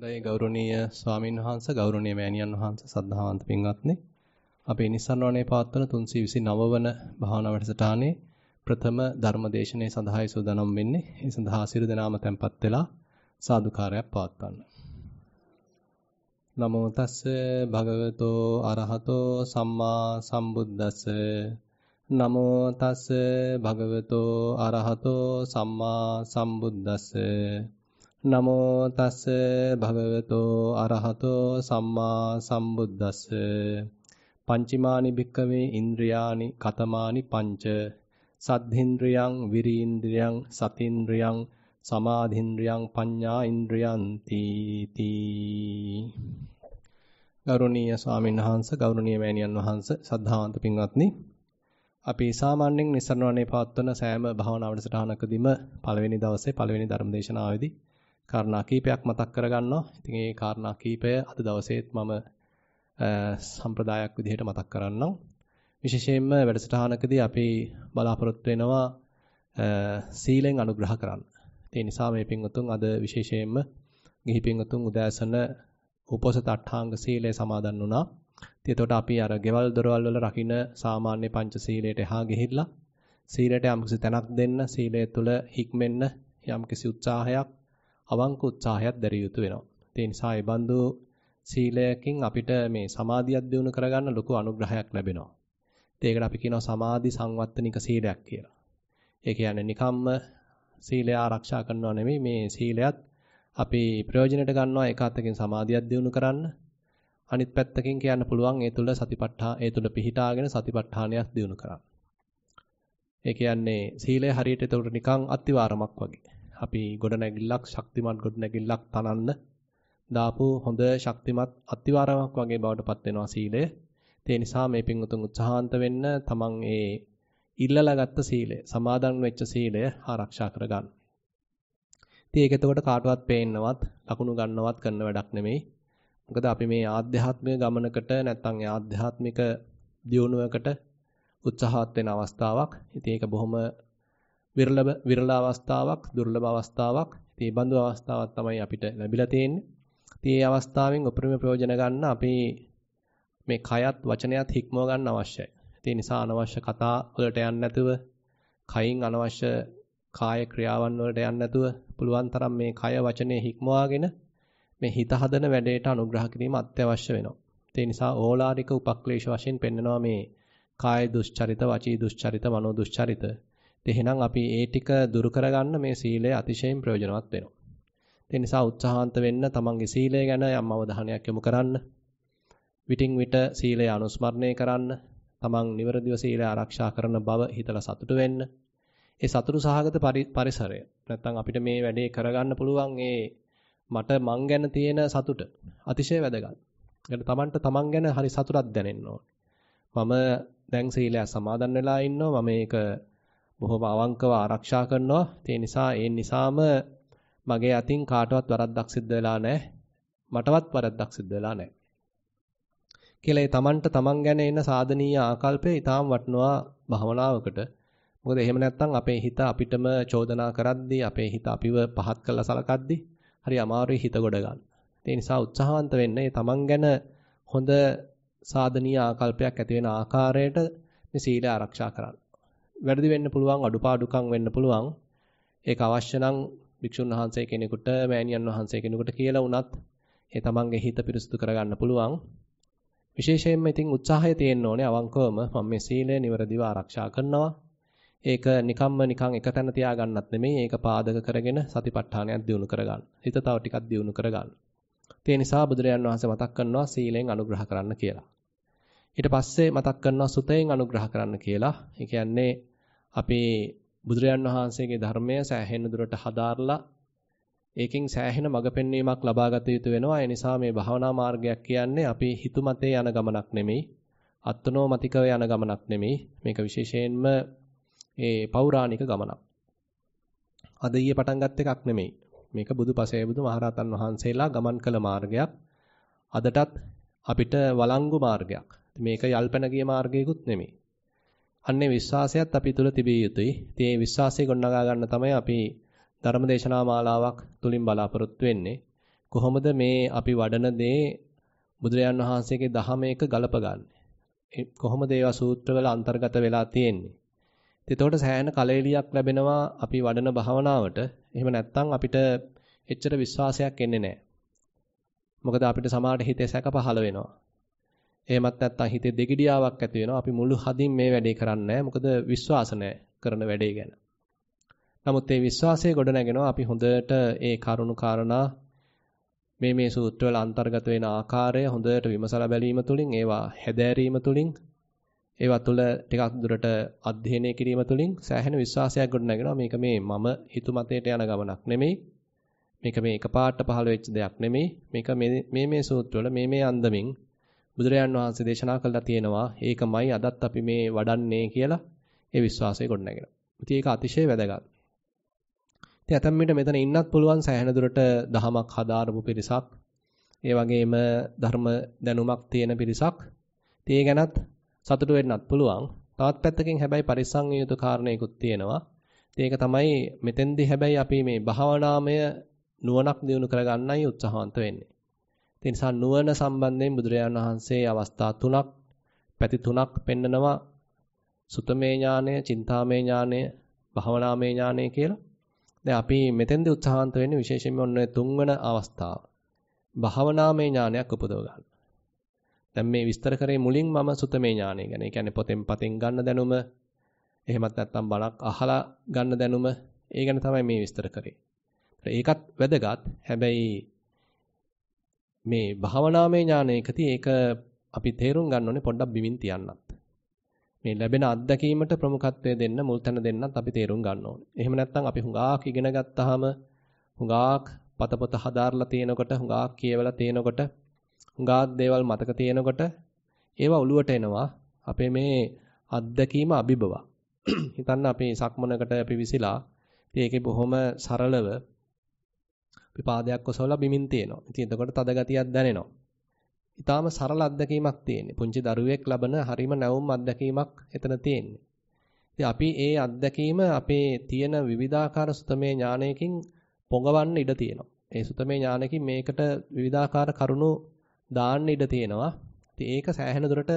දෛ ගෞරවනීය ස්වාමින් වහන්සේ ගෞරවනීය මෑණියන් වහන්සේ සද්ධාවන්ත පින්වත්නි අපේ නිසන්වනේ පවත්වන 329 වන භාවනා වැඩසටහනේ ප්‍රථම ධර්මදේශනයේ සඳහායි සූදානම් වෙන්නේ ඒ සඳහා සිරු දනාම tempත් වෙලා සාදුකාරයක් පවත්වන්න නමෝ තස්ස භගවතෝ අරහතෝ සම්මා සම්බුද්දස්ස නමෝ තස්ස භගවතෝ අරහතෝ සම්මා සම්බුද්දස්ස නමෝ තස් භගවතෝ අරහතෝ සම්මා සම්බුද්දස්ස පංචමානි භික්කවේ ඉන්ද්‍රියානි කතමානි පංච සද්ධින්ද්‍රියං විරීන්ද්‍රියං සතින්ද්‍රියං සමාධින්ද්‍රියං පඤ්ඤා ඉන්ද්‍රියං තීති ගෞරවනීය ස්වාමීන් වහන්ස ගෞරවනීය මෑණියන් වහන්ස සද්ධාන්ත පින්වත්නි අපි සාමාන්‍යයෙන් නිසරණවනේ පවත්වන සෑම භාවනාවට සටහනකදීම පළවෙනි දවසේ පළවෙනි ධර්මදේශනාවේදී කාරණා කීපයක් මතක් කරගන්නවා. ඉතින් ඒ කාරණා කීපය අද දවසේත් මම සම්ප්‍රදායක් විදිහට මතක් කරන්නම්. විශේෂයෙන්ම වැඩසටහනකදී අපි බලාපොරොත්තු වෙනවා සීලෙන් අනුග්‍රහ කරන්න. ඒ නිසා මේ පින්වතුන් අද විශේෂයෙන්ම ගිහි පින්වතුන් උදෑසන උපෝසත අට්ඨාංග සීලය සමාදන් වුණා. ඉතින් එතකොට අපි අර ගෙවල් දොරවල් වල රකින්න සාමාන්‍ය පංච සීලයට එහා ගිහිල්ලා සීලයට යම්කිසි තැනක් දෙන්න, සීලය තුළ හික්මෙන්න යම්කිසි උත්සාහයක් අවංක උත්සාහයක් දැරිය යුතු වෙනවා. ඒ නිසා ඒ බඳු සීලයකින් අපිට මේ සමාධියක් දිනු කරගන්න ලොකු අනුග්‍රහයක් ලැබෙනවා. ඒකට අපි කියනවා සමාධි සංවත්තනික සීලයක් කියලා. ඒ කියන්නේ නිකම්ම සීලය ආරක්ෂා කරනවා නෙමෙයි මේ සීලයත් අපි ප්‍රයෝජනට ගන්නවා එක අතකින් සමාධියක් දිනු කරන්න අනිත් පැත්තකින් කියන්න පුළුවන් ඒ තුල සතිපට්ඨා ඒ තුල පිහිටාගෙන සතිපට්ඨානයක් දිනු කරන්න. ඒ කියන්නේ සීලය හරියට ඒතකොට නිකන් අත්තිවාරමක් වගේ. අපි ගොඩනැගිල්ලක් ශක්තිමත් ගොඩනැගිල්ලක් තනන්න දාපු හොඳ ශක්තිමත් අත්විවරමක් වගේ බවට පත් වෙනවා සීලය. ඒ නිසා මේ පිංගුතුන් උත්සාහන්ත වෙන්න තමන් ඒ ඉල්ලලා ගත්ත සීලය, සමාදන් වෙච්ච සීලය ආරක්ෂා කරගන්න. ඉතින් ඒක එතකොට කාටවත් පේන්නවත්, ලකුණු ගන්නවත් කරන වැඩක් නෙමෙයි. මොකද අපි මේ ආධ්‍යාත්මික ගමනකට නැත්නම් ආධ්‍යාත්මික දියුණුවකට උත්සාහත් වෙන අවස්ථාවක්. ඉතින් ඒක බොහොම විරල විරල අවස්ථාවක් දුර්ලභ අවස්ථාවක්. ඉතින් මේ බඳු අවස්ථාවක් තමයි අපිට ලැබිලා තියෙන්නේ. ඉතින් මේ අවස්ථාවෙන් උපරිම ප්‍රයෝජන ගන්න අපේ මේ කයත් වචනයත් හික්මව ගන්න අවශ්‍යයි. ඒ නිසා අනවශ්‍ය කතා වලට යන්නේ නැතුව කයින් අනවශ්‍ය කාය ක්‍රියාවන් වලට යන්නේ නැතුව පුළුවන් තරම් මේ කය වචනේ හික්මවාගෙන මේ හිත හදන වැඩේට අනුග්‍රහ කිරීම අත්‍යවශ්‍ය වෙනවා. ඒ නිසා ඕලාරික උපක්ලේශ වශයෙන් පෙන්නනවා මේ කාය දුෂ්චරිත, වචී දුෂ්චරිත, මනෝ දුෂ්චරිත. එහෙනම් අපි ඒ ටික දුරු කරගන්න මේ සීලය අතිශයින් ප්‍රයෝජනවත් වෙනවා. ඒ නිසා උත්සාහන්ත වෙන්න තමන්ගේ සීලය ගැන යම් අවධානයක් යොමු කරන්න. විටින් විට සීලය අනුස්මරණය කරන්න, තමන් නිවරදිව සීලය ආරක්ෂා කරන බව හිතලා සතුටු වෙන්න. ඒ සතුටු සහගත පරිසරය. නැත්තම් අපිට මේ වැඩේ කරගන්න පුළුවන් ඒ මට මං ගැන තියෙන සතුට අතිශය වැදගත්. ඒකට තමන්ට තමන් ගැන හරි සතුටක් දැනෙන්න ඕනේ. මම දැන් සීලය සමාදන් වෙලා ඉන්නවා. මම මේක බොහොම අවංකව ආරක්ෂා කරනවා. ඒ නිසා ඒ නිසාම මගේ අතින් කාටවත් වරද්දක් සිද්ධ වෙලා නැහැ. මටවත් වරද්දක් සිද්ධ වෙලා නැහැ. කියලා ඒ තමන්ට තමන් ගැන එන සාධනීය ආකල්පය ඊටාම් වටනවා භවනාවකට. මොකද එහෙම නැත්නම් අපේ හිත අපිටම චෝදනා කරද්දී අපේ හිත අපිව පහත් කරලා සලකද්දී හරි අමාරුයි හිත ගොඩ ගන්න. ඒ නිසා උත්සාහවන්ත වෙන්න ඒ තමන් ගැන හොඳ සාධනීය ආකල්පයක් ඇති වෙන ආකාරයට මේ සීලය ආරක්ෂා කරන්න. වැරදි වෙන්න පුළුවන් අඩුපාඩුකම් වෙන්න පුළුවන් ඒක අවශ්‍ය නම් භික්ෂුන් වහන්සේ කෙනෙකුට මෑණියන් වහන්සේ කෙනෙකුට කියලා වුණත් ඒ තමන්ගේ හිත පිරිසුදු කරගන්න පුළුවන් විශේෂයෙන්ම ඉතින් උත්සාහය තියෙන්න ඕනේ අවංකවම මම මේ සීලය නිවැරදිව ආරක්ෂා කරනවා ඒක නිකම්ම නිකන් එක තැන තියාගන්නත් නෙමෙයි ඒක පාදක කරගෙන සතිපට්ඨානයක් දියුණු කරගන්න හිත තව ටිකක් දියුණු කරගන්න ඒ නිසා බුදුරජාන් වහන්සේ මතක් කරනවා සීලෙන් අනුග්‍රහ කරන්න කියලා ඊට පස්සේ මතක් කරනවා සුතයෙන් අනුග්‍රහ කරන්න කියලා ඒ කියන්නේ අපේ බුදුරයන් වහන්සේගේ ධර්මය සෑහෙන දුරට හදාarලා ඒකෙන් සෑහෙන මඟ පෙන්වීමක් ලබා ගත යුතු වෙනවා. ඒ නිසා මේ භාවනා මාර්ගයක් කියන්නේ අපි හිතුමතේ යන ගමනක් නෙමෙයි. අත්නෝමතිකව යන ගමනක් නෙමෙයි. මේක විශේෂයෙන්ම ඒ පෞරාණික ගමනක්. අද ඊයේ පටන් ගත් එකක් නෙමෙයි. මේක බුදුපසේ බුදු මහරහතන් වහන්සේලා ගමන් කළ මාර්ගයක්. අදටත් අපිට වළංගු මාර්ගයක්. මේක යල්පැන ගිය මාර්ගයකුත් නෙමෙයි. අන්නේ විශ්වාසයත් අපි තුල තිබිය යුතුයි. ඉතින් මේ විශ්වාසය ගොඩනගා ගන්න තමයි අපි ධර්මදේශනා මාලාවක් තුලින් බලාපොරොත්තු වෙන්නේ. කොහොමද මේ අපි වඩන දේ බුදුරජාන් වහන්සේගේ දහමේක ගලපගන්නේ? කොහොමද ඒවා සූත්‍රවල අන්තර්ගත වෙලා තියෙන්නේ? එතකොට සෑහෙන කලෙලියක් ලැබෙනවා අපි වඩන භාවනාවට. එහෙම නැත්නම් අපිට එච්චර විශ්වාසයක් එන්නේ නැහැ. මොකද අපිට සමහරට හිතේ සැක පහළ වෙනවා. එහෙමත් නැත්නම් හිතේ දෙගිඩියාවක් ඇති වෙනවා. අපි මුළු හදින් මේ වැඩේ කරන්නේ මොකද විශ්වාස කරන වැඩේ ගැන. නමුත් මේ විශ්වාසය ගොඩ නැගෙනවා අපි හොඳට ඒ කරුණු කාරණා මේ මේ සූත්‍රවල අන්තර්ගත වෙන ආකාරය හොඳට විමසලා බැලීම තුළින් ඒවා හැදෑරීම තුළින් ඒවා තුළ ටිකක් දුරට අධ්‍යයනය කිරීම තුළින් සෑහෙන විශ්වාසයක් ගොඩනගෙනවා මේක මේ මම හිතුමතේට යන ගමනක් නෙමෙයි මේක මේ එකපාරට පහළ වෙච්ච දෙයක් නෙමෙයි මේක මේ මේ සූත්‍රවල මේ මේ අන්දමින් බුදුරජාන් වහන්සේ දේශනා කළා තියෙනවා ඒකමයි අදත් අපි මේ වඩන්නේ කියලා ඒ විශ්වාසය ගොඩනගෙනවා. ඉතින් ඒක අතිශය වැදගත්. ඉතින් ඇතම් විට මෙතන ඉන්නත් පුළුවන් සෑහෙන දුරට දහමක් හදාරපු පිරිසක්. ඒ වගේම ධර්ම දැනුමක් තියෙන පිරිසක්. ඉතින් ඒ ගැනත් සතුටු වෙන්නත් පුළුවන්. තවත් පැත්තකින් හැබැයි පරිස්සම් යුතු කාරණේකුත් තියෙනවා. ඉතින් ඒක තමයි මෙතෙන්දී හැබැයි අපි මේ භාවනාමය නුවණක් දිනු කරගන්නයි උත්සාහවන්ත වෙන්නේ. ඒ නිසා නුවණ සම්බන්ධයෙන් බුදුරජාණන් වහන්සේ අවස්ථා තුනක් පැති තුනක් පෙන්නනවා සුතමේ ඥානය, චින්තාමේ ඥානය, භවනාමේ ඥානය කියලා. දැන් අපි මෙතෙන්දී උත්සාහන්ත වෙන්නේ විශේෂයෙන්ම ඔන්න ඔය තුන්වන අවස්ථාව. භවනාමේ ඥානයක් උපදව ගන්න. දැන් මේ විස්තර කරේ මුලින් මම සුතමේ ඥානය ගැන. ඒ කියන්නේ පොතෙන් පතෙන් ගන්න දැනුම එහෙමත් නැත්නම් බණක් අහලා ගන්න දැනුම ඒ ගැන තමයි මේ විස්තර කරේ. ඒකත් වැදගත්. හැබැයි මේ භාවනාමය ඥානයකදී ඒක අපි තේරුම් ගන්න ඕනේ පොඩ්ඩක් බිමින් තියන්නත්. මේ ලැබෙන අත්දැකීමට ප්‍රමුඛත්වය දෙන්න මුල් තැන දෙන්නත් අපි තේරුම් ගන්න ඕනේ. එහෙම නැත්නම් අපි හුඟාක් ඉගෙන ගත්තාම හුඟාක් පතපොත හදාarලා තියෙනකොට හුඟාක් කියවලා තියෙනකොට හුඟාක් දේවල් මතක තියෙනකොට ඒවා ඔළුවට එනවා. අපේ මේ අත්දැකීම අභිබවා. හිතන්න අපි සක්මනකට පිවිසිලා ඒකේ බොහොම සරලව අපි පාදයක් ඔසවලා බිමින් තියෙනවා. ඉතින් එතකොට තද ගතියක් දැනෙනවා. ඊටාම සරල අත්දැකීමක් තියෙන්නේ. පුංචි දරුවෙක් ලබන හරිම නැවුම් අත්දැකීමක් එතන තියෙන්නේ. ඉතින් අපි ඒ අත්දැකීම අපේ තියෙන විවිධාකාර සුතමේ ඥානයකින් පොඟවන්න ඉඩ තියෙනවා. ඒ සුතමේ ඥානකින් මේකට විවිධාකාර කරුණු දාන්න ඉඩ තියෙනවා. ඉතින් ඒක සෑහෙන දුරට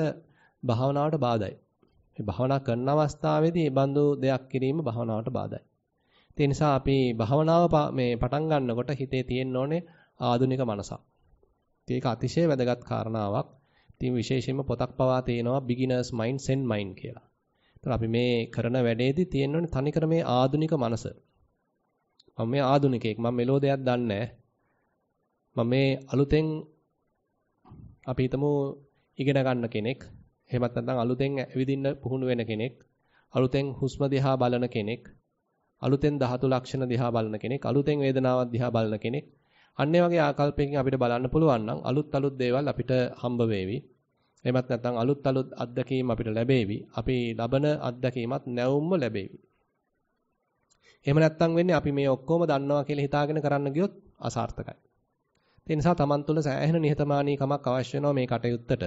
භාවනාවට බාධායි. මේ භාවනා කරන අවස්ථාවේදී මේ බඳු දෙයක් කිරීම භාවනාවට බාධායි. ඒ නිසා අපි භාවනාව මේ පටන් ගන්නකොට හිතේ තියෙන්න ඕනේ ආධුනික මනසක්. ඒක අතිශය වැදගත් කාරණාවක්. ඉතින් විශේෂයෙන්ම පොතක් පවා තියෙනවා beginners mind send mind කියලා. ඒතර අපි මේ කරන වැඩේදී තියෙන්න ඕනේ තනිකර මේ ආධුනික මනස. මම මේ ආධුනිකයෙක්. මම මෙලෝ දෙයක් දන්නේ මම මේ අලුතෙන් අපි හිතමු ඉගෙන ගන්න කෙනෙක්. එහෙමත් නැත්නම් අලුතෙන් ඇවිදින්න පුහුණු වෙන කෙනෙක්. අලුතෙන් හුස්ම දිහා බලන කෙනෙක්. අලුතෙන් ධාතු ලක්ෂණ දිහා බලන කෙනෙක්, අලුතෙන් වේදනාවක් දිහා බලන කෙනෙක්. අන්න වගේ ආකල්පයකින් අපිට බලන්න පුළුවන් අලුත් අලුත් දේවල් අපිට හම්බ වේවි. එමත් නැත්නම් අලුත් අලුත් අත්දැකීම් අපිට ලැබේවි. අපි ලබන අත්දැකීමත් නැවුම්ම ලැබේවි. එහෙම නැත්නම් වෙන්නේ අපි මේ ඔක්කොම දන්නවා කියලා හිතාගෙන කරන්න ගියොත් අසාර්ථකයි. ඒ නිසා Taman තුල සෑහෙන නිහතමානීකමක් අවශ්‍ය වෙනවා මේ කටයුත්තට.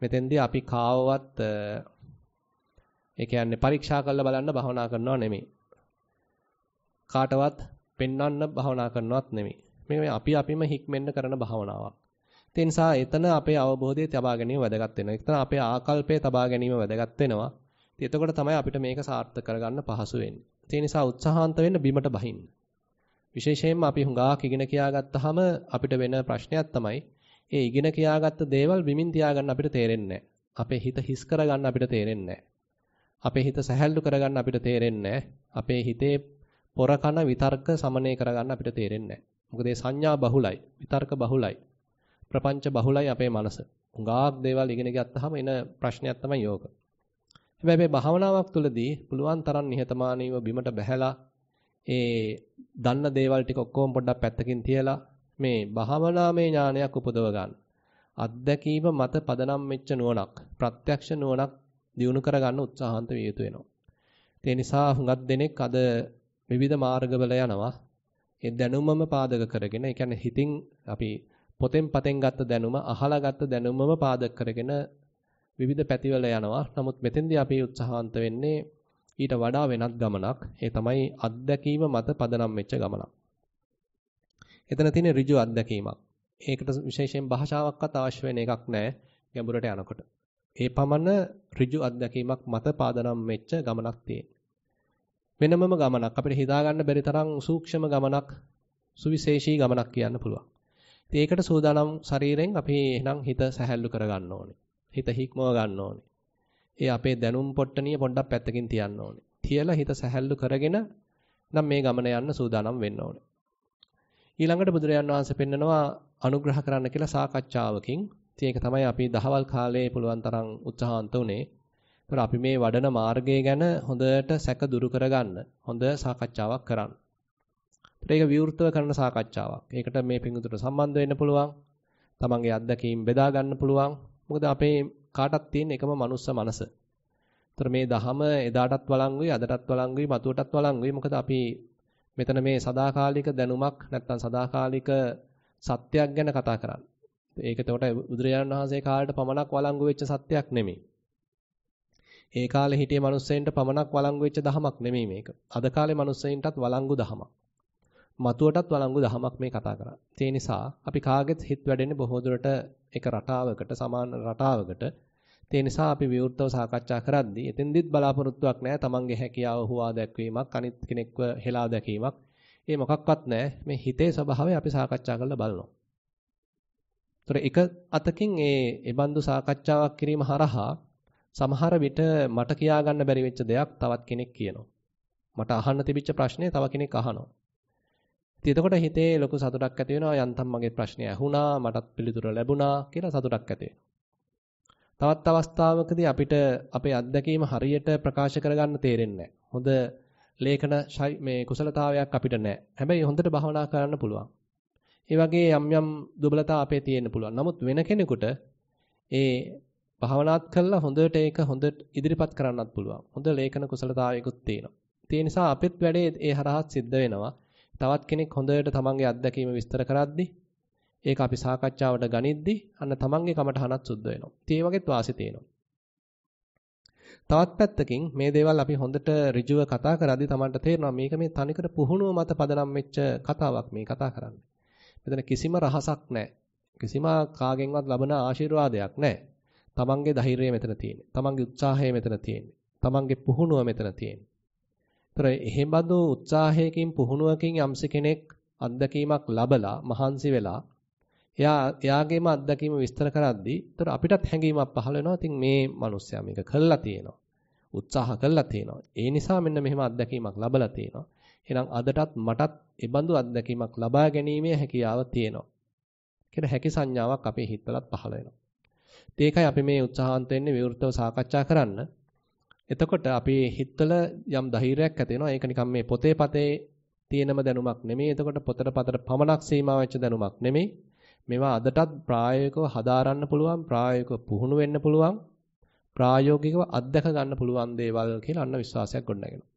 මෙතෙන්දී අපි කාවවත් ඒ කියන්නේ පරීක්ෂා කරලා බලන්න භවනා කරනවා නෙමෙයි. කාටවත් පෙන්වන්න භවනා කරනවත් නෙමෙයි. මේ අපි අපිම හික්මෙන්න කරන භවනාවක්. ඒ නිසා එතන අපේ අවබෝධය තබා ගැනීම වැදගත් වෙනවා. එතන අපේ ආකල්පය තබා ගැනීම වැදගත් වෙනවා. ඉතින් එතකොට තමයි අපිට මේක සාර්ථක කරගන්න පහසු වෙන්නේ. ඒ නිසා උත්සාහන්ත වෙන්න බිමට බහින්න. විශේෂයෙන්ම අපි හුඟාක් ඉගෙන කියාගත්තාම අපිට වෙන ප්‍රශ්නයක් තමයි ඒ ඉගෙන කියාගත්ත දේවල් බිමින් තියාගන්න අපිට තේරෙන්නේ අපේ හිත හිස් කරගන්න අපිට තේරෙන්නේ අපේ හිත සැහැල්ලු කරගන්න අපිට තේරෙන්නේ අපේ හිතේ පොරකන විතර්ක සමනය කරගන්න අපිට තේරෙන්නේ නැහැ. මොකද මේ සංඥා බහුලයි, විතර්ක බහුලයි, ප්‍රපංච බහුලයි අපේ මනස. හුඟාක් දේවල් ඉගෙන ගත්තාම එන ප්‍රශ්නයක් තමයි යෝග. හැබැයි මේ භාවනාවක් තුළදී පුළුවන් තරම් නිහතමානීව බිමට බැහැලා ඒ දන්න දේවල් ටික ඔක්කොම පොඩ්ඩක් පැත්තකින් තියලා මේ භාවනාමය ඥානයක් උපදව ගන්න. අත්දැකීම මත පදනම් වෙච්ච නුවණක්, ප්‍රත්‍යක්ෂ නුවණක් දිනු කරගන්න උත්සාහන්ත විය යුතු වෙනවා. ඒ නිසා හුඟක් දෙනෙක් අද විවිධ මාර්ගවල යනවා. ඒ දැනුමම පාදක කරගෙන, ඒ කියන්නේ හිතින් අපි පොතෙන් පතෙන් ගත්ත දැනුම, අහලා ගත්ත දැනුමම පාදක කරගෙන විවිධ පැතිවල යනවා. නමුත් මෙතෙන්දී අපි උත්සාහන්ත වෙන්නේ ඊට වඩා වෙනත් ගමනක්. ඒ තමයි අත්දැකීම මත පදනම් වෙච්ච ගමනක්. එතන තියෙන ඍජු අත්දැකීමක්. ඒකට විශේෂයෙන් භාෂාවක්වත් අවශ්‍ය වෙන එකක් නැහැ ගැඹුරට යනකොට. ඒ පමණ ඍජු අත්දැකීමක් මත පාදනම් වෙච්ච ගමනක් තියෙනවා. වෙනමම ගමනක් අපිට හිතා ගන්න බැරි තරම් සූක්ෂම ගමනක් සුවිශේෂී ගමනක් කියන්න පුළුවන්. ඉතින් ඒකට සූදානම් ශරීරයෙන් අපි එහෙනම් හිත සැහැල්ලු කර ගන්න ඕනේ. හිත හික්මව ගන්න ඕනේ. ඒ අපේ දැනුම් පොට්ටනිය පොඩ්ඩක් පැත්තකින් තියන්න ඕනේ. තියලා හිත සැහැල්ලු කරගෙන නම් මේ ගමන යන්න සූදානම් වෙන්න ඕනේ. ඊළඟට බුදුරජාන් වහන්සේ පෙන්නනවා අනුග්‍රහ කරන්න කියලා සාකච්ඡාවකින්. ඉතින් ඒක තමයි අපි දහවල් කාලේ පුළුවන් තරම් උත්සාහන්ත උනේ. ඒතර අපි මේ වඩන මාර්ගය ගැන හොඳට සැක දුරු කරගන්න හොඳ සාකච්ඡාවක් කරන්න. ඒතර ඒක විවෘතව කරන සාකච්ඡාවක්. ඒකට මේ පිඟුතුට සම්බන්ධ වෙන්න පුළුවන්. තමන්ගේ අත්දැකීම් බෙදා ගන්න පුළුවන්. මොකද අපේ කාටත් තියෙන එකම මනුස්ස මනස. ඒතර මේ දහම එදාටත් වළංගුයි, අදටත් වළංගුයි, මතුවටත් වළංගුයි. මොකද අපි මෙතන මේ සදාකාලික දැනුමක් නැත්තම් සදාකාලික සත්‍යයක් ගැන කතා කරන්නේ. ඒක එතකොට බුදුරජාණන් වහන්සේ කාලේට පමණක් වළංගු වෙච්ච සත්‍යයක් නෙමෙයි. ඒ කාලේ හිටිය මිනිස්සෙන්ට පමණක් වළංගු වෙච්ච දහමක් නෙමෙයි මේක. අද කාලේ මිනිස්සෙන්ටත් වළංගු දහමක්. මතුවටත් වළංගු දහමක් මේ කතා කරන්නේ. ඒ නිසා අපි කාගෙත් හිත වැඩෙන්නේ බොහෝ දුරට එක රටාවකට සමාන රටාවකට ඒ නිසා අපි විවෘතව සාකච්ඡා කරද්දී එතෙන්දිත් බලාපොරොත්තුවක් නැහැ තමන්ගේ හැකියාව හුවා දැක්වීමක් අනිත් කෙනෙක්ව හෙලා දැකීමක් ඒ මොකක්වත් නැහැ මේ හිතේ ස්වභාවය අපි සාකච්ඡා කරලා බලනවා. ඒතර එක අතකින් ඒ ඒබඳු සාකච්ඡාවක් කිරීම හරහා සමහර විට මට කියා ගන්න බැරි වෙච්ච දෙයක් තවත් කෙනෙක් කියනවා. මට අහන්න තිබිච්ච ප්‍රශ්නේ තව කෙනෙක් අහනවා. ඉතින් එතකොට හිතේ ලොකු සතුටක් ඇති වෙනවා යන්තම් මගේ ප්‍රශ්නේ ඇහුණා මටත් පිළිතුර ලැබුණා කියලා සතුටක් ඇති තවත් අවස්ථාවකදී අපිට අපේ අත්දැකීම හරියට ප්‍රකාශ කරගන්න තේරෙන්නේ හොඳ ලේඛන මේ කුසලතාවයක් අපිට නැහැ. හැබැයි හොඳට භවනා කරන්න පුළුවන්. ඒ වගේ යම් යම් දුබලතා අපේ තියෙන්න පුළුවන්. නමුත් වෙන කෙනෙකුට ඒ භාවනාත් කළා හොඳට ඒක හොඳ ඉදිරිපත් කරන්නත් පුළුවන්. හොඳ ලේඛන කුසලතාවයකුත් තියෙනවා. ඒ නිසා අපිට වැඩේ ඒ හරහා සිද්ධ වෙනවා. තවත් කෙනෙක් හොඳට තමන්ගේ අත්දැකීම විස්තර කරද්දී ඒක අපි සාකච්ඡාවට ගනිද්දී අන්න තමන්ගේ කමටහනක් සුද්ධ වෙනවා. ඒ වගේත් වාසි තියෙනවා. තවත් පැත්තකින් මේ දේවල් අපි හොඳට ඍජුව කතා කරද්දී තමන්ට තේරෙනවා මේක මේ තනිකර පුහුණුව මත පදනම් වෙච්ච කතාවක් මේ කතා කරන්නේ. මෙතන කිසිම රහසක් නැහැ. කිසිම කාගෙන්වත් ලබන ආශිර්වාදයක් නැහැ. තමන්ගේ ධෛර්යය මෙතන තියෙන්නේ. තමන්ගේ උත්සාහය මෙතන තියෙන්නේ. තමන්ගේ පුහුණුව මෙතන තියෙන්නේ. ඒතර එහෙබඳු උත්සාහයකින් පුහුණුවකින් යම්ස කෙනෙක් අත්දැකීමක් ලබලා මහන්සි වෙලා එයා එයාගේම අත්දැකීම විස්තර කරද්දී ඒතර අපිටත් හැඟීමක් පහළ වෙනවා. ඉතින් මේ මිනිස්සයා මේක කළා තියෙනවා. උත්සාහ කළා තියෙනවා. ඒ නිසා මෙන්න මෙහෙම අත්දැකීමක් ලබලා තියෙනවා. එහෙනම් අදටත් මටත් ඒබඳු අත්දැකීමක් ලබා ගැනීමේ හැකියාව තියෙනවා. කියන හැකි සංඥාවක් අපේ හිතවලත් පහළ වෙනවා. ඒකයි අපි මේ උත්සාහන්ත වෙන්නේ විවෘතව සාකච්ඡා කරන්න. එතකොට අපි හිතවල යම් ධෛර්යයක් ඇති වෙනවා. ඒක නිකම් මේ පොතේ පතේ තියෙනම දැනුමක් නෙමෙයි. එතකොට පොතට පතට පමණක් සීමා වෙච්ච දැනුමක් නෙමෙයි. මේවා අදටත් ප්‍රායෝගිකව හදාරන්න පුළුවන්, ප්‍රායෝගිකව පුහුණු වෙන්න පුළුවන්, ප්‍රායෝගිකව අත්දැක ගන්න පුළුවන් දේවල් කියලා අන්න විශ්වාසයක් ගොඩනගෙනවා.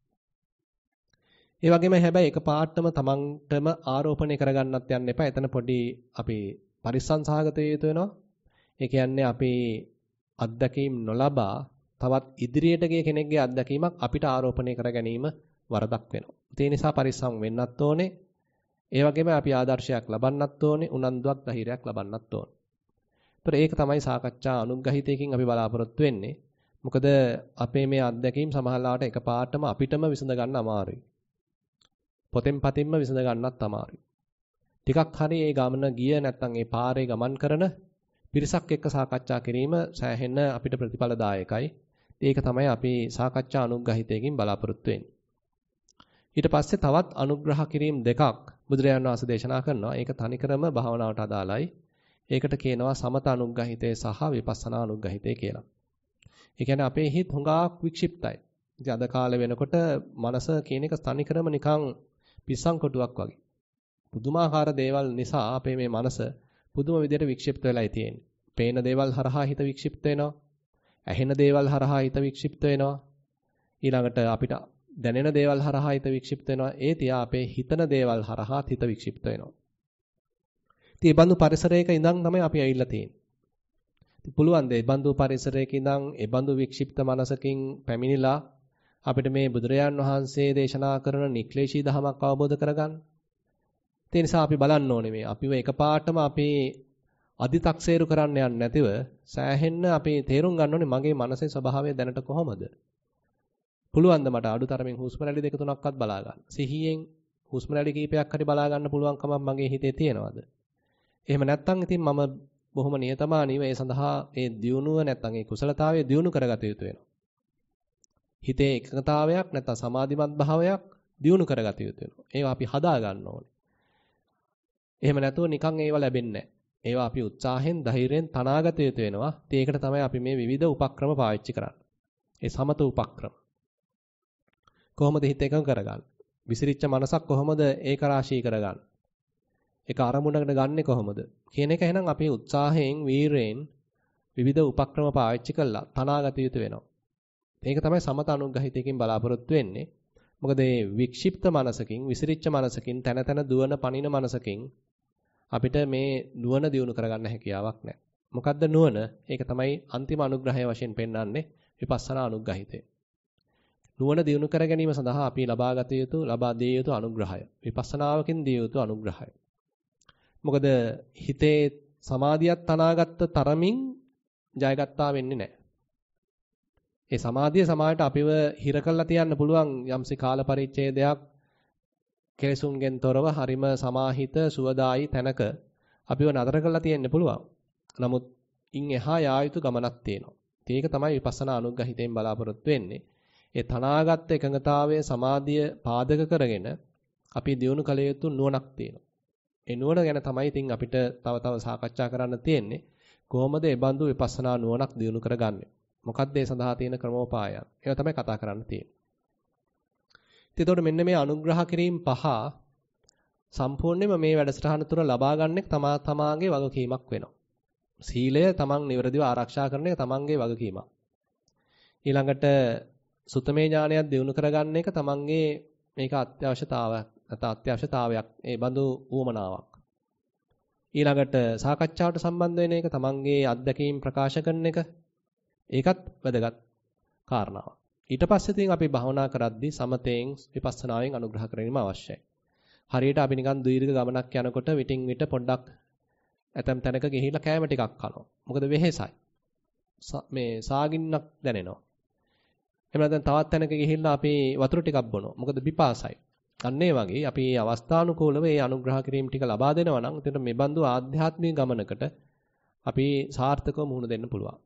ඒ වගේම හැබැයි එක පාටම තමන්ටම ආරෝපණය කරගන්නත් යන්න එපා. එතන පොඩි අපි පරිස්සම් සහගත වෙනවා. ඒ කියන්නේ අපේ අත්දැකීම් නොලබා තවත් ඉදිරියට ගිය කෙනෙක්ගේ අත්දැකීමක් අපිට ආරෝපණය කර ගැනීම වරදක් වෙනවා. ඒ නිසා පරිස්සම් වෙන්නත් ඕනේ. ඒ වගේම අපි ආදර්ශයක් ලබන්නත් ඕනේ, උනන්දුවක් ධෛර්යයක් ලබන්නත් ඕනේ. ඒතර ඒක තමයි සාකච්ඡා අනුග්‍රහිතයකින් අපි බලාපොරොත්තු වෙන්නේ. මොකද අපේ මේ අත්දැකීම් සමහරවිට එකපාරටම අපිටම විසඳ ගන්න අමාරුයි. පොතෙන් පතින්ම විසඳ ගන්නත් අමාරුයි. ටිකක් හරි ඒ ගමන ගිය නැත්නම් ඒ පාරේ ගමන් කරන පිරිසක් එක්ක සාකච්ඡා කිරීම සෑහෙන අපිට ප්‍රතිඵලදායකයි. ඒක තමයි අපි සාකච්ඡා අනුග්‍රහිතයෙන් බලාපොරොත්තු වෙන්නේ. ඊට පස්සේ තවත් අනුග්‍රහ කිරීම දෙකක් බුදුරජාන් වහන්සේ දේශනා කරනවා. ඒක තනිකරම භාවනාවට අදාළයි. ඒකට කියනවා සමත අනුග්‍රහිතය සහ විපස්සනා අනුග්‍රහිතය කියලා. ඒ කියන්නේ අපේ හිත හොඟාක් වික්ෂිප්තයි. ඉතින් අද කාලේ වෙනකොට මනස කියන එක තනිකරම නිකන් පිස්සන් කොටුවක් වගේ. පුදුමාකාර දේවල් නිසා අපේ මේ මනස පුදුම විදිහට වික්ෂිප්ත වෙලායි තියෙන්නේ. පේන දේවල් හරහා හිත වික්ෂිප්ත වෙනවා. ඇහෙන දේවල් හරහා හිත වික්ෂිප්ත වෙනවා. ඊළඟට අපිට දැනෙන දේවල් හරහා හිත වික්ෂිප්ත වෙනවා. ඒ තියා අපේ හිතන දේවල් හරහා හිත වික්ෂිප්ත වෙනවා. ඉතින් මේ බඳු පරිසරයක ඉඳන් තමයි අපි ඇවිල්ලා තියෙන්නේ. පුළුවන් දේ බඳු පරිසරයක ඉඳන් ඒ බඳු වික්ෂිප්ත මනසකින් පැමිණිලා අපිට මේ බුදුරජාන් වහන්සේ දේශනා කරන නික්ලේශී ධමයක් අවබෝධ කරගන්න ඒ නිසා අපි බලන්න ඕනේ මේ අපිව එකපාරටම අපේ අදි탁සේරු කරන්න යන්නේ නැතිව සෑහෙන්න අපි තේරුම් ගන්න ඕනේ මගේ මනසේ ස්වභාවය දැනට කොහොමද? පුළුවන්ද මට අඩු තරමින් හුස්ම රැලි දෙක තුනක්වත් බලා ගන්න. සිහියෙන් හුස්ම රැලි කීපයක් හරි බලා ගන්න පුළුවන්කමක් මගේ හිතේ තියෙනවද? එහෙම නැත්නම් ඉතින් මම බොහොම නියතමානීව ඒ සඳහා ඒ දියුණුව නැත්නම් ඒ කුසලතාවය දියුණු කරගත යුතු වෙනවා. හිතේ එකඟතාවයක් නැත්නම් සමාධිමත් භාවයක් දියුණු කරගත යුතු වෙනවා. ඒවා අපි හදා ගන්න ඕනේ. එහෙම නැතුව නිකන් ඒවා ලැබෙන්නේ ඒවා අපි උත්සාහයෙන් ධෛර්යයෙන් තනාගත යුතු වෙනවා. ඉතින් ඒකට තමයි අපි මේ විවිධ උපක්‍රම පාවිච්චි කරන්නේ. ඒ සමත උපක්‍රම. කොහොමද හිත එකඟ කරගන්නේ? විසිරිච්ච මනසක් කොහොමද ඒක රාශී කරගන්නේ? ඒක අරමුණකට ගන්නෙ කොහොමද? කියන එක එහෙනම් අපි උත්සාහයෙන් වීරයෙන් විවිධ උපක්‍රම පාවිච්චි කරලා තනාගත යුතු වෙනවා. ඒක තමයි සමත අනුග්‍රහිතකින් බලාපොරොත්තු වෙන්නේ. මොකද මේ වික්ෂිප්ත මනසකින් විසිරිච්ච මනසකින් තන තන දුවන පනින මනසකින් අපිට මේ නුවණ දියුණු කරගන්න හැකියාවක් නැහැ. මොකද්ද නුවණ? ඒක තමයි අන්තිම අනුග්‍රහය වශයෙන් පෙන්වන්නේ විපස්සනා අනුග්‍රහිතය. නුවණ දියුණු කර ගැනීම සඳහා අපි ලබා ගත යුතු ලබා දිය යුතු අනුග්‍රහය විපස්සනාවකින් දිය යුතු අනුග්‍රහය මොකද හිතේ සමාධියත් තනාගත්ත තරමින් ජයගත්තා වෙන්නේ නැහැ ඒ සමාධිය සමායට අපිව හිර කරලා තියන්න පුළුවන් යම්සි කාල පරිච්ඡේදයක් කෙලෙසුන්ගෙන් තොරව හරිම සමාහිත සුවදායි තැනක අපිව නතර කරලා තියෙන්න පුළුවන්. නමුත් ඉන් එහා යා යුතු ගමනක් තියෙනවා. ඒක තමයි විපස්සනා අනුග්‍රහිතයෙන් බලාපොරොත්තු වෙන්නේ. ඒ තනාගත් එකඟතාවයේ සමාධිය පාදක කරගෙන අපි දියුණු කළ යුතු නුවණක් තියෙනවා. ඒ නුවණ ගැන තමයි ඉතින් අපිට තව තව සාකච්ඡා කරන්න තියෙන්නේ. කොහොමද ඒ බඳු විපස්සනා නුවණක් දියුණු කරගන්නේ? මොකක්ද ඒ සඳහා තියෙන ක්‍රමෝපායන්? ඒවා තමයි කතා කරන්න තියෙන්නේ. එතකොට මෙන්න මේ අනුග්‍රහ කිරීම පහ සම්පූර්ණයෙන්ම මේ වැඩසටහන තුර ලබා ගන්න තමා තමාගේ වගකීමක් වෙනවා. සීලය තමන් නිවැරදිව ආරක්ෂා කරන එක තමන්ගේ වගකීමක්. ඊළඟට සුතමේ ඥානයක් දිනු කරගන්න එක තමන්ගේ මේක අත්‍යවශ්‍යතාවයක් නැත්නම් අත්‍යවශ්‍යතාවයක් ඒ බඳු ඌමනාවක්. ඊළඟට සාකච්ඡාවට සම්බන්ධ වෙන එක තමන්ගේ අත්දැකීම් ප්‍රකාශ කරන එක ඒකත් වැදගත් කාරණාවක්. ඊට පස්සේ තින් අපි භාවනා කරද්දී සමතෙන් විපස්සනාවෙන් අනුග්‍රහ කිරීම අවශ්‍යයි. හරියට අපි නිකන් දීර්ඝ ගමනක් යනකොට විටින් විට පොඩ්ඩක් ඇතම් තැනක ගිහිල්ලා කෑම ටිකක් කනවා. මොකද වෙහෙසයි. මේ සාගින්නක් දැනෙනවා. එහෙම නැත්නම් තවත් තැනක ගිහිල්ලා අපි වතුර ටිකක් බොනවා. මොකද පිපාසයි. අන්න ඒ වගේ අපි මේ අවස්ථානුකූලව මේ අනුග්‍රහ කිරීම ටික ලබා දෙනවා නම් එතන මේ බඳු ආධ්‍යාත්මික ගමනකට අපි සාර්ථකව මුහුණ දෙන්න පුළුවන්.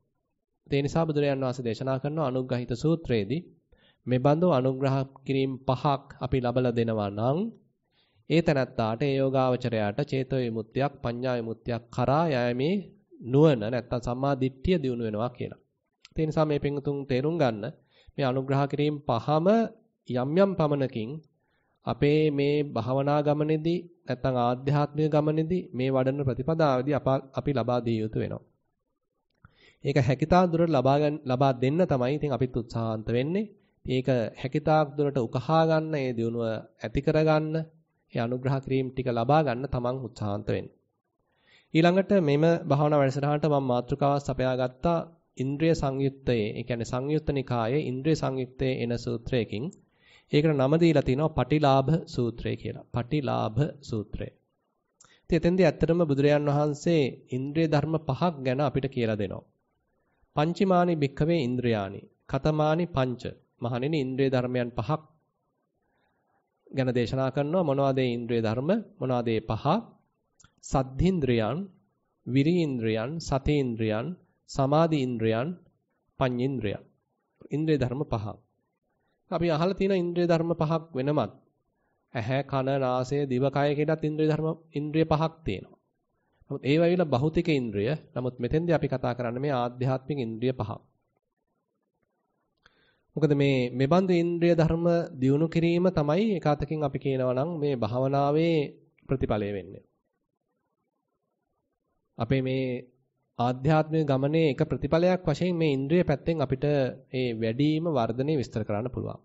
ඒ නිසා බුදුරජාන් වහන්සේ දේශනා කරන අනුග්‍රහිත සූත්‍රයේදී මේ බඳු අනුග්‍රහ කිරීම පහක් අපි ලබලා දෙනවා නම් ඒ තැනත්තාට ඒ යෝගාවචරයාට චේතෝ විමුක්තියක් පඤ්ඤා විමුක්තියක් කරා යෑමේ නුවණ නැත්තම් සම්මා දිට්ඨිය දිනු වෙනවා කියලා. ඒ නිසා මේ පින්තුන් තේරුම් ගන්න මේ අනුග්‍රහ කිරීම පහම යම් යම් පමණකින් අපේ මේ භවනා ගමනේදී නැත්නම් ආධ්‍යාත්මික ගමනේදී මේ වඩන ප්‍රතිපදාවේදී අපි ලබා දිය යුතු වෙනවා. ඒක හැකිතා දුරට ලබා ලබා දෙන්න තමයි ඉතින් අපිත් උත්සාහන්ත වෙන්නේ. ඒක හැකිතාක් දුරට උකහා ගන්න, ඒ දියුණුව ඇති කරගන්න, ඒ අනුග්‍රහ ක්‍රීම් ටික ලබා ගන්න තමන් උත්සාහන්ත වෙන්න. ඊළඟට මෙම භාවනා වැඩසටහනට මම මාතෘකාවක් සපයා ගත්තා ඉන්ද්‍රිය සංයුත්තයේ, ඒ කියන්නේ සංයුත්ත නිකායේ ඉන්ද්‍රිය සංයුත්තේ එන සූත්‍රයකින් ඒකට නම දීලා තිනවා පටිලාභ සූත්‍රය කියලා. පටිලාභ සූත්‍රය. ඉතින් එතෙන්දී ඇත්තටම බුදුරජාන් වහන්සේ ඉන්ද්‍රිය ධර්ම පහක් ගැන අපිට කියලා දෙනවා. පංචමානි භික්ඛවේ ඉන්ද්‍රයානි. කතමානි පංච. මහණෙනි ඉන්ද්‍රිය ධර්මයන් පහක් ගැන දේශනා කරනවා මොනවාද ඒ ඉන්ද්‍රිය ධර්ම? මොනවාද ඒ පහ? සද්ධින්ද්‍රයන්, විරීන්ද්‍රයන්, සතේන්ද්‍රයන්, සමාධි ඉන්ද්‍රයන්, පඤ්ඤේන්ද්‍රයන්. ඉන්ද්‍රිය ධර්ම පහ. අපි අහලා තියෙන ඉන්ද්‍රිය ධර්ම පහක් වෙනමත් ඇහැ කන නාසය දිව කය කියලාත් ඉන්ද්‍රිය ධර්ම ඉන්ද්‍රිය පහක් තියෙනවා. නමුත් ඒවා විල භෞතික ඉන්ද්‍රිය. නමුත් මෙතෙන්දී අපි කතා කරන්නේ මේ ආධ්‍යාත්මික ඉන්ද්‍රිය පහ. මොකද මේ මෙබඳු ඉන්ද්‍රිය ධර්ම දියුණු කිරීම තමයි එකතකින් අපි කියනවා නම් මේ භාවනාවේ ප්‍රතිඵලය වෙන්නේ. අපේ මේ ආධ්‍යාත්මික ගමනේ එක ප්‍රතිඵලයක් වශයෙන් මේ ඉන්ද්‍රිය පැත්තෙන් අපිට ඒ වැඩිම වර්ධනය විස්තර කරන්න පුළුවන්.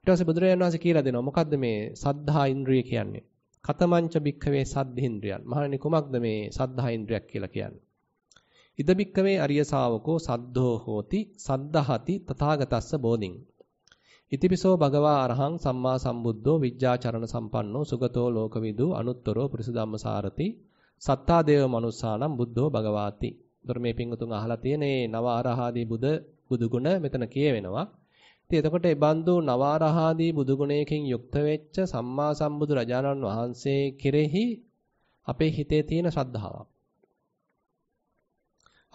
ඊට පස්සේ බුදුරජාණන් වහන්සේ කියලා දෙනවා මොකද්ද මේ සද්ධා ඉන්ද්‍රිය කියන්නේ? කතමංච භික්ඛවේ සද්ධේන්ද්‍රයන් මහණෙනි කුමක්ද මේ සද්ධා ඉන්ද්‍රියක් කියලා කියන්නේ ඉද භික්ඛවේ අරිය ශාවකෝ සද්ධෝ හෝති සද්ධහති තථාගතස්ස බෝධින් ඉතිපිසෝ භගවා අරහං සම්මා සම්බුද්ධෝ විජ්ජාචරණ සම්පන්නෝ සුගතෝ ලෝකවිදු අනුත්තරෝ පුරිස ධම්මසාරති සත්තා දේව මනුස්සානම් බුද්ධෝ භගවාති උතර මේ පිංගුතුන් අහලා තියෙනේ නව අරහාදී බුද බුදුගුණ මෙතන කියවෙනවා ඉතින් එතකොට ඒ බඳු නවාරහාදී බුදු ගුණයකින් යුක්ත වෙච්ච සම්මා සම්බුදු රජාණන් වහන්සේ කෙරෙහි අපේ හිතේ තියෙන ශ්‍රද්ධාවක්.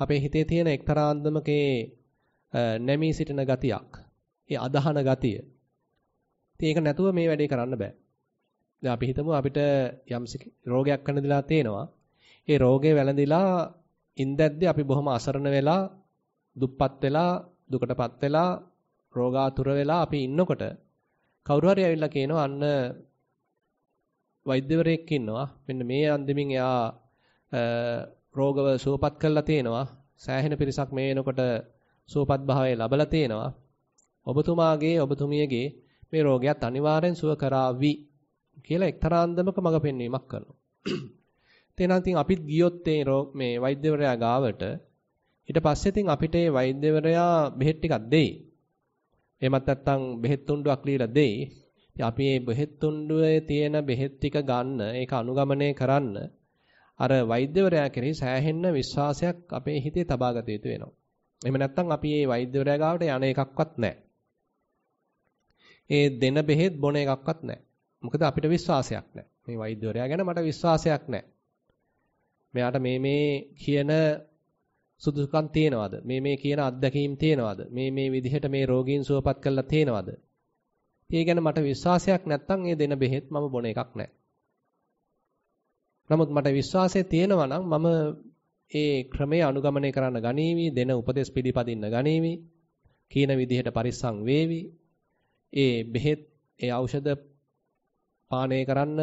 අපේ හිතේ තියෙන එක්තරා අන්දමකේ නැමී සිටින ගතියක්. ඒ අදහන ගතිය. ඉතින් ඒක නැතුව මේ වැඩේ කරන්න බෑ. දැන් අපි හිතමු අපිට යම් රෝගයක් කනදලා තේනවා. ඒ රෝගේ වැළඳිලා ඉන්දැද්දී අපි බොහොම අසරණ වෙලා දුප්පත් වෙලා දුකටපත් වෙලා රෝගාතුර වෙලා අපි ඉන්නකොට කවුරු හරි ඇවිල්ලා කියනවා අන්න වෛද්‍යවරයෙක් ඉන්නවා මෙන්න මේ අන්දමින් එයා රෝගව සුවපත් කරලා තියෙනවා සෑහෙන පිරිසක් මේ වෙනකොට සුවපත් භාවය ලබලා තියෙනවා ඔබතුමාගේ ඔබතුමියගේ මේ රෝගයත් අනිවාර්යෙන් සුව කරાવી කියලා එක්තරා අන්දමක මඟ පෙන්වීමක් කරනවා. එතනන් තින් අපිත් ගියොත් මේ වෛද්‍යවරයා ගාවට ඊට පස්සේ තින් අපිට මේ වෛද්‍යවරයා බෙහෙත් ටිකක් දෙයි. එහෙමත් නැත්නම් බෙහෙත් තුණ්ඩුවක් ලියලා දෙයි. ඉතින් අපි මේ බෙහෙත් තුණ්ඩුවේ තියෙන බෙහෙත් ටික ගන්න, ඒක අනුගමනය කරන්න අර වෛද්‍යවරයා කෙරෙහි සෑහෙන්න විශ්වාසයක් අපේ හිතේ තබා ගත යුතු වෙනවා. එහෙම නැත්නම් අපි මේ වෛද්‍යවරයා ගාවට යන එකක්වත් නැහැ. ඒ දෙන බෙහෙත් බොන එකක්වත් නැහැ. මොකද අපිට විශ්වාසයක් නැහැ. මේ වෛද්‍යවරයා ගැන මට විශ්වාසයක් නැහැ. මෙයාට මේ මේ කියන සුදුසුකම් තියනවාද? මේ මේ කියන අත්දැකීම් තියනවාද? මේ මේ විදිහට මේ රෝගීන් සුවපත් කරලා තියනවාද? ඒ ගැන මට විශ්වාසයක් නැත්නම් ඒ දෙන බෙහෙත් මම බොන එකක් නැහැ. නමුත් මට විශ්වාසය තියෙනවා නම් මම ඒ ක්‍රමය අනුගමනය කරන්න ගනීවි, දෙන උපදෙස් පිළිපදින්න ගනීවි, කියන විදිහට පරිස්සම් වේවි. ඒ බෙහෙත්, ඒ ඖෂධ පානය කරන්න,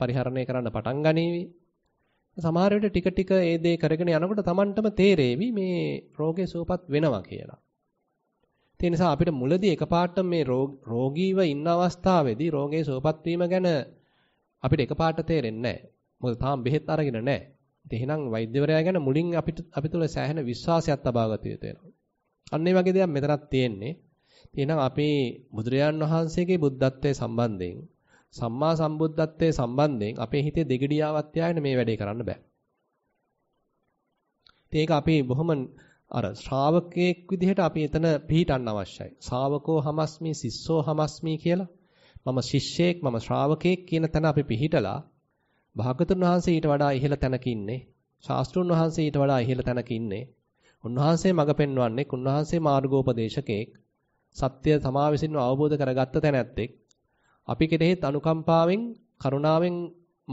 පරිහරණය කරන්න පටන් ගනීවි. සමහර විට ටික ටික ඒ දේ කරගෙන යනකොට Tamanටම තේරෙවි මේ රෝගේ සුවපත් වෙනවා කියලා. ඒ නිසා අපිට මුලදී එකපාරට මේ රෝගීව ඉන්න අවස්ථාවේදී රෝගේ සුවපත් වීම ගැන අපිට එකපාරට තේරෙන්නේ නැහැ. මොකද තාම බෙහෙත් අරගෙන නැහැ. ඉතින් එහෙනම් වෛද්‍යවරයා ගැන මුලින් අපිට අපි තුළ සෑහෙන විශ්වාසයක් තබා ගත යුතු වෙනවා. අන්න ඒ වගේ දේවල් මෙතනක් තියෙන්නේ. එහෙනම් අපි බුදුරජාන් වහන්සේගේ බුද්ධත්වයේ සම්බන්ධයෙන් සම්මා සම්බුද්ධත්වයේ සම්බන්ධයෙන් අපේ හිතේ දෙගඩියාවක් තියාගෙන මේ වැඩේ කරන්න බෑ. ඉතින් ඒක අපි බොහොම අර ශ්‍රාවකයෙක් විදිහට අපි එතන පිහිටන්න අවශ්‍යයි. ශාවකෝ හමස්මි සිස්සෝ හමස්මි කියලා. මම ශිෂ්‍යයෙක් මම ශ්‍රාවකයෙක් කියන තැන අපි පිහිටලා භාගතුන් වහන්සේ ඊට වඩා ඉහළ තැනක ඉන්නේ. ශාස්ත්‍රුන් වහන්සේ ඊට වඩා ඉහළ තැනක ඉන්නේ. උන්වහන්සේ මඟ පෙන්වන්නේ උන්වහන්සේ මාර්ගෝපදේශකෙක්. සත්‍ය තමා විසින්ම අවබෝධ කරගත්ත තැනැත්තෙක්. අපි කෙරෙහිත් අනුකම්පාවෙන් කරුණාවෙන්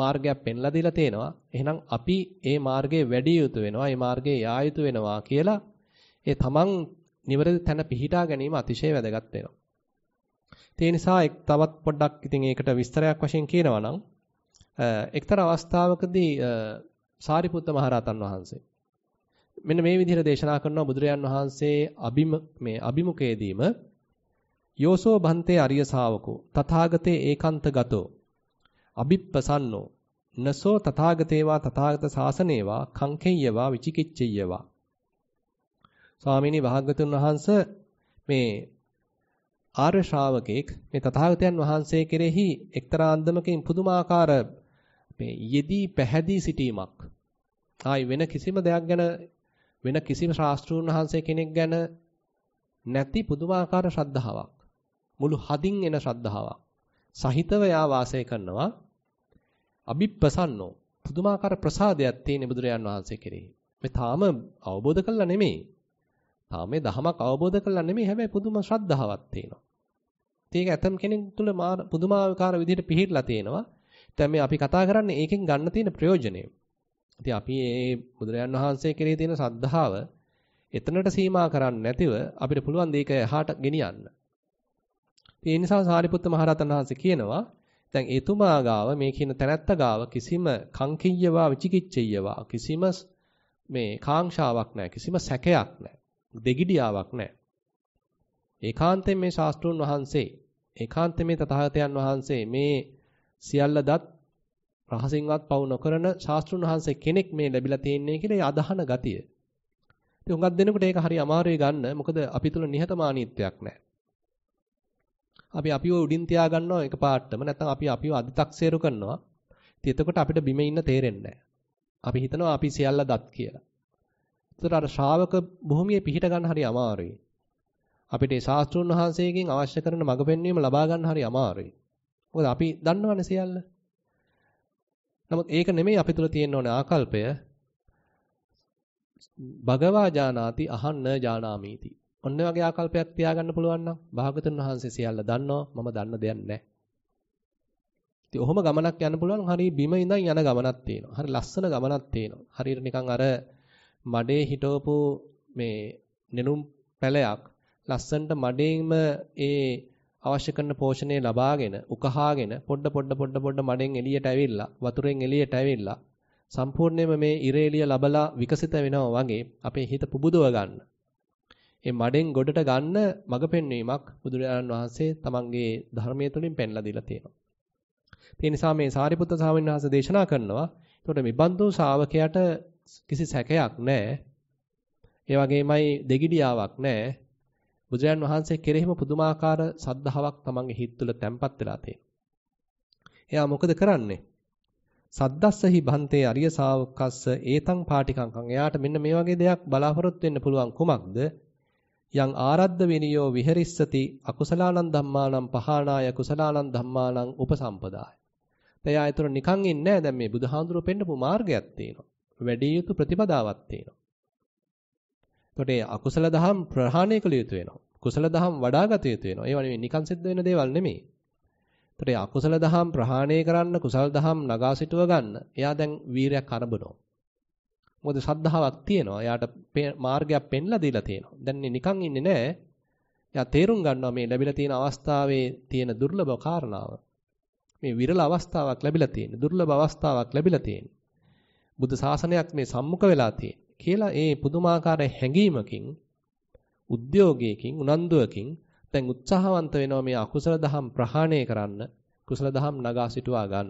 මාර්ගයක් පෙන්ලා දීලා තියෙනවා. එහෙනම් අපි ඒ මාර්ගයේ වැඩි යුතු වෙනවා, ඒ මාර්ගයේ යා යුතු වෙනවා කියලා ඒ තමන් නිවැරදි තැන පිහිටා ගැනීම අතිශය වැදගත් වෙනවා. ඒ නිසා එක් තවත් පොඩ්ඩක් ඉතින් ඒකට විස්තරයක් වශයෙන් කියනවා නම් එක්තරා අවස්ථාවකදී සාරිපුත්ත මහරහතන් වහන්සේ මෙන්න මේ විදිහට දේශනා කරනවා බුදුරජාන් වහන්සේ අභිම මේ අභිමුඛයේදීම යෝසෝ භන්තේ අරිය ශාවකෝ තථාගතේ ඒකාන්තගතෝ අබිප්පසන්නෝ නසෝ තථාගතේවා තථාගත ශාසනේවා කංකේයවා විචිකිච්ඡේයවා ස්වාමීනි භාග්‍යතුන් වහන්ස මේ ආර්ය ශ්‍රාවකෙක් මේ තථාගතයන් වහන්සේ කෙරෙහි එක්තරා අන්දමකින් පුදුමාකාර මේ යෙදී පැහැදී සිටීමක් ආයි වෙන කිසිම දෙයක් ගැන වෙන කිසිම ශාස්ත්‍රූන් වහන්සේ කෙනෙක් ගැන නැති පුදුමාකාර ශ්‍රද්ධාවක් මුළු හදින් එන ශ්‍රද්ධාවක් සහිතව යා වාසය කරනවා අභිප්‍රසන්නෝ පුදුමාකාර ප්‍රසාදයක් තියෙන බුදුරයන් වහන්සේ කෙරෙහි මේ තාම අවබෝධ කළා නෙමෙයි තාම මේ ධමයක් අවබෝධ කළා නෙමෙයි හැබැයි පුදුම ශ්‍රද්ධාවක් තියෙනවා ඒක ඇතම් කෙනෙක් තුළ පුදුමාකාර විදිහට පිහිටලා තියෙනවා දැන් මේ අපි කතා කරන්නේ ඒකෙන් ගන්න තියෙන ප්‍රයෝජනය ඉතින් අපි මේ බුදුරයන් වහන්සේ කෙරෙහි තියෙන ශ්‍රද්ධාව එතනට සීමා කරන්නේ නැතිව අපිට පුළුවන් මේක එහාට ගෙනියන්න ඒ නිසා සාරිපුත්ත මහරහතන් වහන්සේ කියනවා දැන් එතුමා ගාව මේ කියන තැනැත්ත ගාව කිසිම කංකිය්‍යවා විචිකිච්ඡය්‍යවා කිසිම මේ කාංශාවක් නැහැ කිසිම සැකයක් නැහැ දෙගිඩියාවක් නැහැ ඒකාන්තයෙන් මේ ශාස්ත්‍රුන් වහන්සේ ඒකාන්තයෙන් මේ තථාගතයන් වහන්සේ මේ සියල්ල දත් රහසින්වත් පව නොකරන ශාස්ත්‍රුන් වහන්සේ කෙනෙක් මේ ලැබිලා තියෙන්නේ කියලා ඒ අදහන ගතිය. ඉතින් උඟක් දෙනකොට ඒක හරි අමාරුයි ගන්න. මොකද අපි තුල නිහතමානීත්වයක් නැහැ. අපි අපිව උඩින් තියා ගන්නවා එක පාටම නැත්නම් අපි අපිව අදි탁සේරු කරනවා. ඉතින් එතකොට අපිට බිමේ ඉන්න තේරෙන්නේ අපි හිතනවා අපි සියල්ල දත් කියලා. ඒතර අර ශ්‍රාවක භූමියේ පිහිට ගන්න හරි අමාරුයි. අපිට ඒ ශාස්ත්‍රුන් වහන්සේගෙන් අවශ්‍ය කරන මඟ පෙන්වීම ලබා ගන්න හරි අමාරුයි. මොකද අපි දන්නවනේ සියල්ල. නමුත් ඒක නෙමෙයි අපි තුල තියෙන ඕනේ ආකල්පය. භගවා ජානාති අහන්න ජානාමීති. ඔන්න වගේ ආකල්පයක් තියාගන්න පුළුවන් නම් භාගතුන් වහන්සේ සියල්ල දන්නවා මම දන්න දෙයක් නැහැ. ඉතින් ඔහොම ගමනක් යන්න පුළුවන් හරිය බිම ඉඳන් යන ගමනක් තියෙනවා. හරි ලස්සන ගමනක් තියෙනවා. හරියට නිකන් අර මඩේ හිටවපු මේ නෙළුම් පැලයක් ලස්සනට මඩේම ඒ අවශ්‍ය කරන පෝෂණය ලබාගෙන උකහාගෙන පොඩ පොඩ පොඩ පොඩ මඩෙන් එළියට ඇවිල්ලා වතුරෙන් එළියට ඇවිල්ලා සම්පූර්ණයෙන්ම මේ ඉරේලිය ලබලා විකසිත වෙනවා වගේ අපේ හිත පුබුදව ගන්න. ඒ මඩෙන් ගොඩට ගන්න මඟ පෙන්වීමක් බුදුරජාණන් වහන්සේ තමන්ගේ ධර්මයේ තුලින් පෙන්ලා දීලා තියෙනවා. ඒ නිසා මේ සාරිපුත්ත ස්වාමීන් වහන්සේ දේශනා කරනවා. එතකොට මේ බන්දු ශාවකයාට කිසි සැකයක් නැහැ. ඒ වගේමයි දෙගිඩියාවක් නැහැ. බුදුරජාණන් වහන්සේ කෙරෙහිම පුදුමාකාර සද්ධාාවක් තමන්ගේ හිත තුළ තැම්පත් වෙලා තියෙනවා. එයා මොකද කරන්නේ? සද්දස්සහි භන්තේ අරිය ශාවකස්ස ඒතං පාටිකංකං එයාට මෙන්න මේ වගේ දෙයක් බලාපොරොත්තු වෙන්න පුළුවන් කුමක්ද? යං ආරද්ධ විනියෝ විහෙරිස්සති අකුසලානං ධම්මානං පහානාය කුසලානං ධම්මානං උපසම්පදාය. තයා ඒතර නිකන් ඉන්නේ නැහැ. දැන් මේ බුදුහාඳුරෝ පෙන්නපු මාර්ගයක් තියෙනවා. වැඩි යුතු ප්‍රතිපදාවක් තියෙනවා. එතකොට අකුසල දහම් ප්‍රහාණය කළ යුතු වෙනවා. කුසල දහම් වඩාගත යුතු වෙනවා. ඒවා නෙමෙයි නිකන් සිද්ධ වෙන දේවල් නෙමෙයි. එතකොට අකුසල දහම් ප්‍රහාණය කරන්න කුසල දහම් නගා සිටුව ගන්න. එයා දැන් වීරයක් අරඹනවා. මොකද ශ්‍රද්ධාවක් තියෙනවා. එයාට මාර්ගයක් පෙන්ලා දීලා තියෙනවා. දැන් නිකන් ඉන්නේ නැහැ. එයා තේරුම් ගන්නවා මේ ලැබිලා තියෙන අවස්ථාවේ තියෙන දුර්ලභ කාරණාව. මේ විරල අවස්ථාවක් ලැබිලා තියෙන දුර්ලභ අවස්ථාවක් ලැබිලා තියෙන. බුද්ධ ශාසනයක් මේ සම්මුඛ වෙලා තියෙන. කියලා ඒ පුදුමාකාර හැඟීමකින් උද්‍යෝගයකින් උනන්දුවකින් දැන් උත්සාහවන්ත වෙනවා මේ අකුසල දහම් ප්‍රහාණය කරන්න කුසල දහම් නගා සිටුවා ගන්න.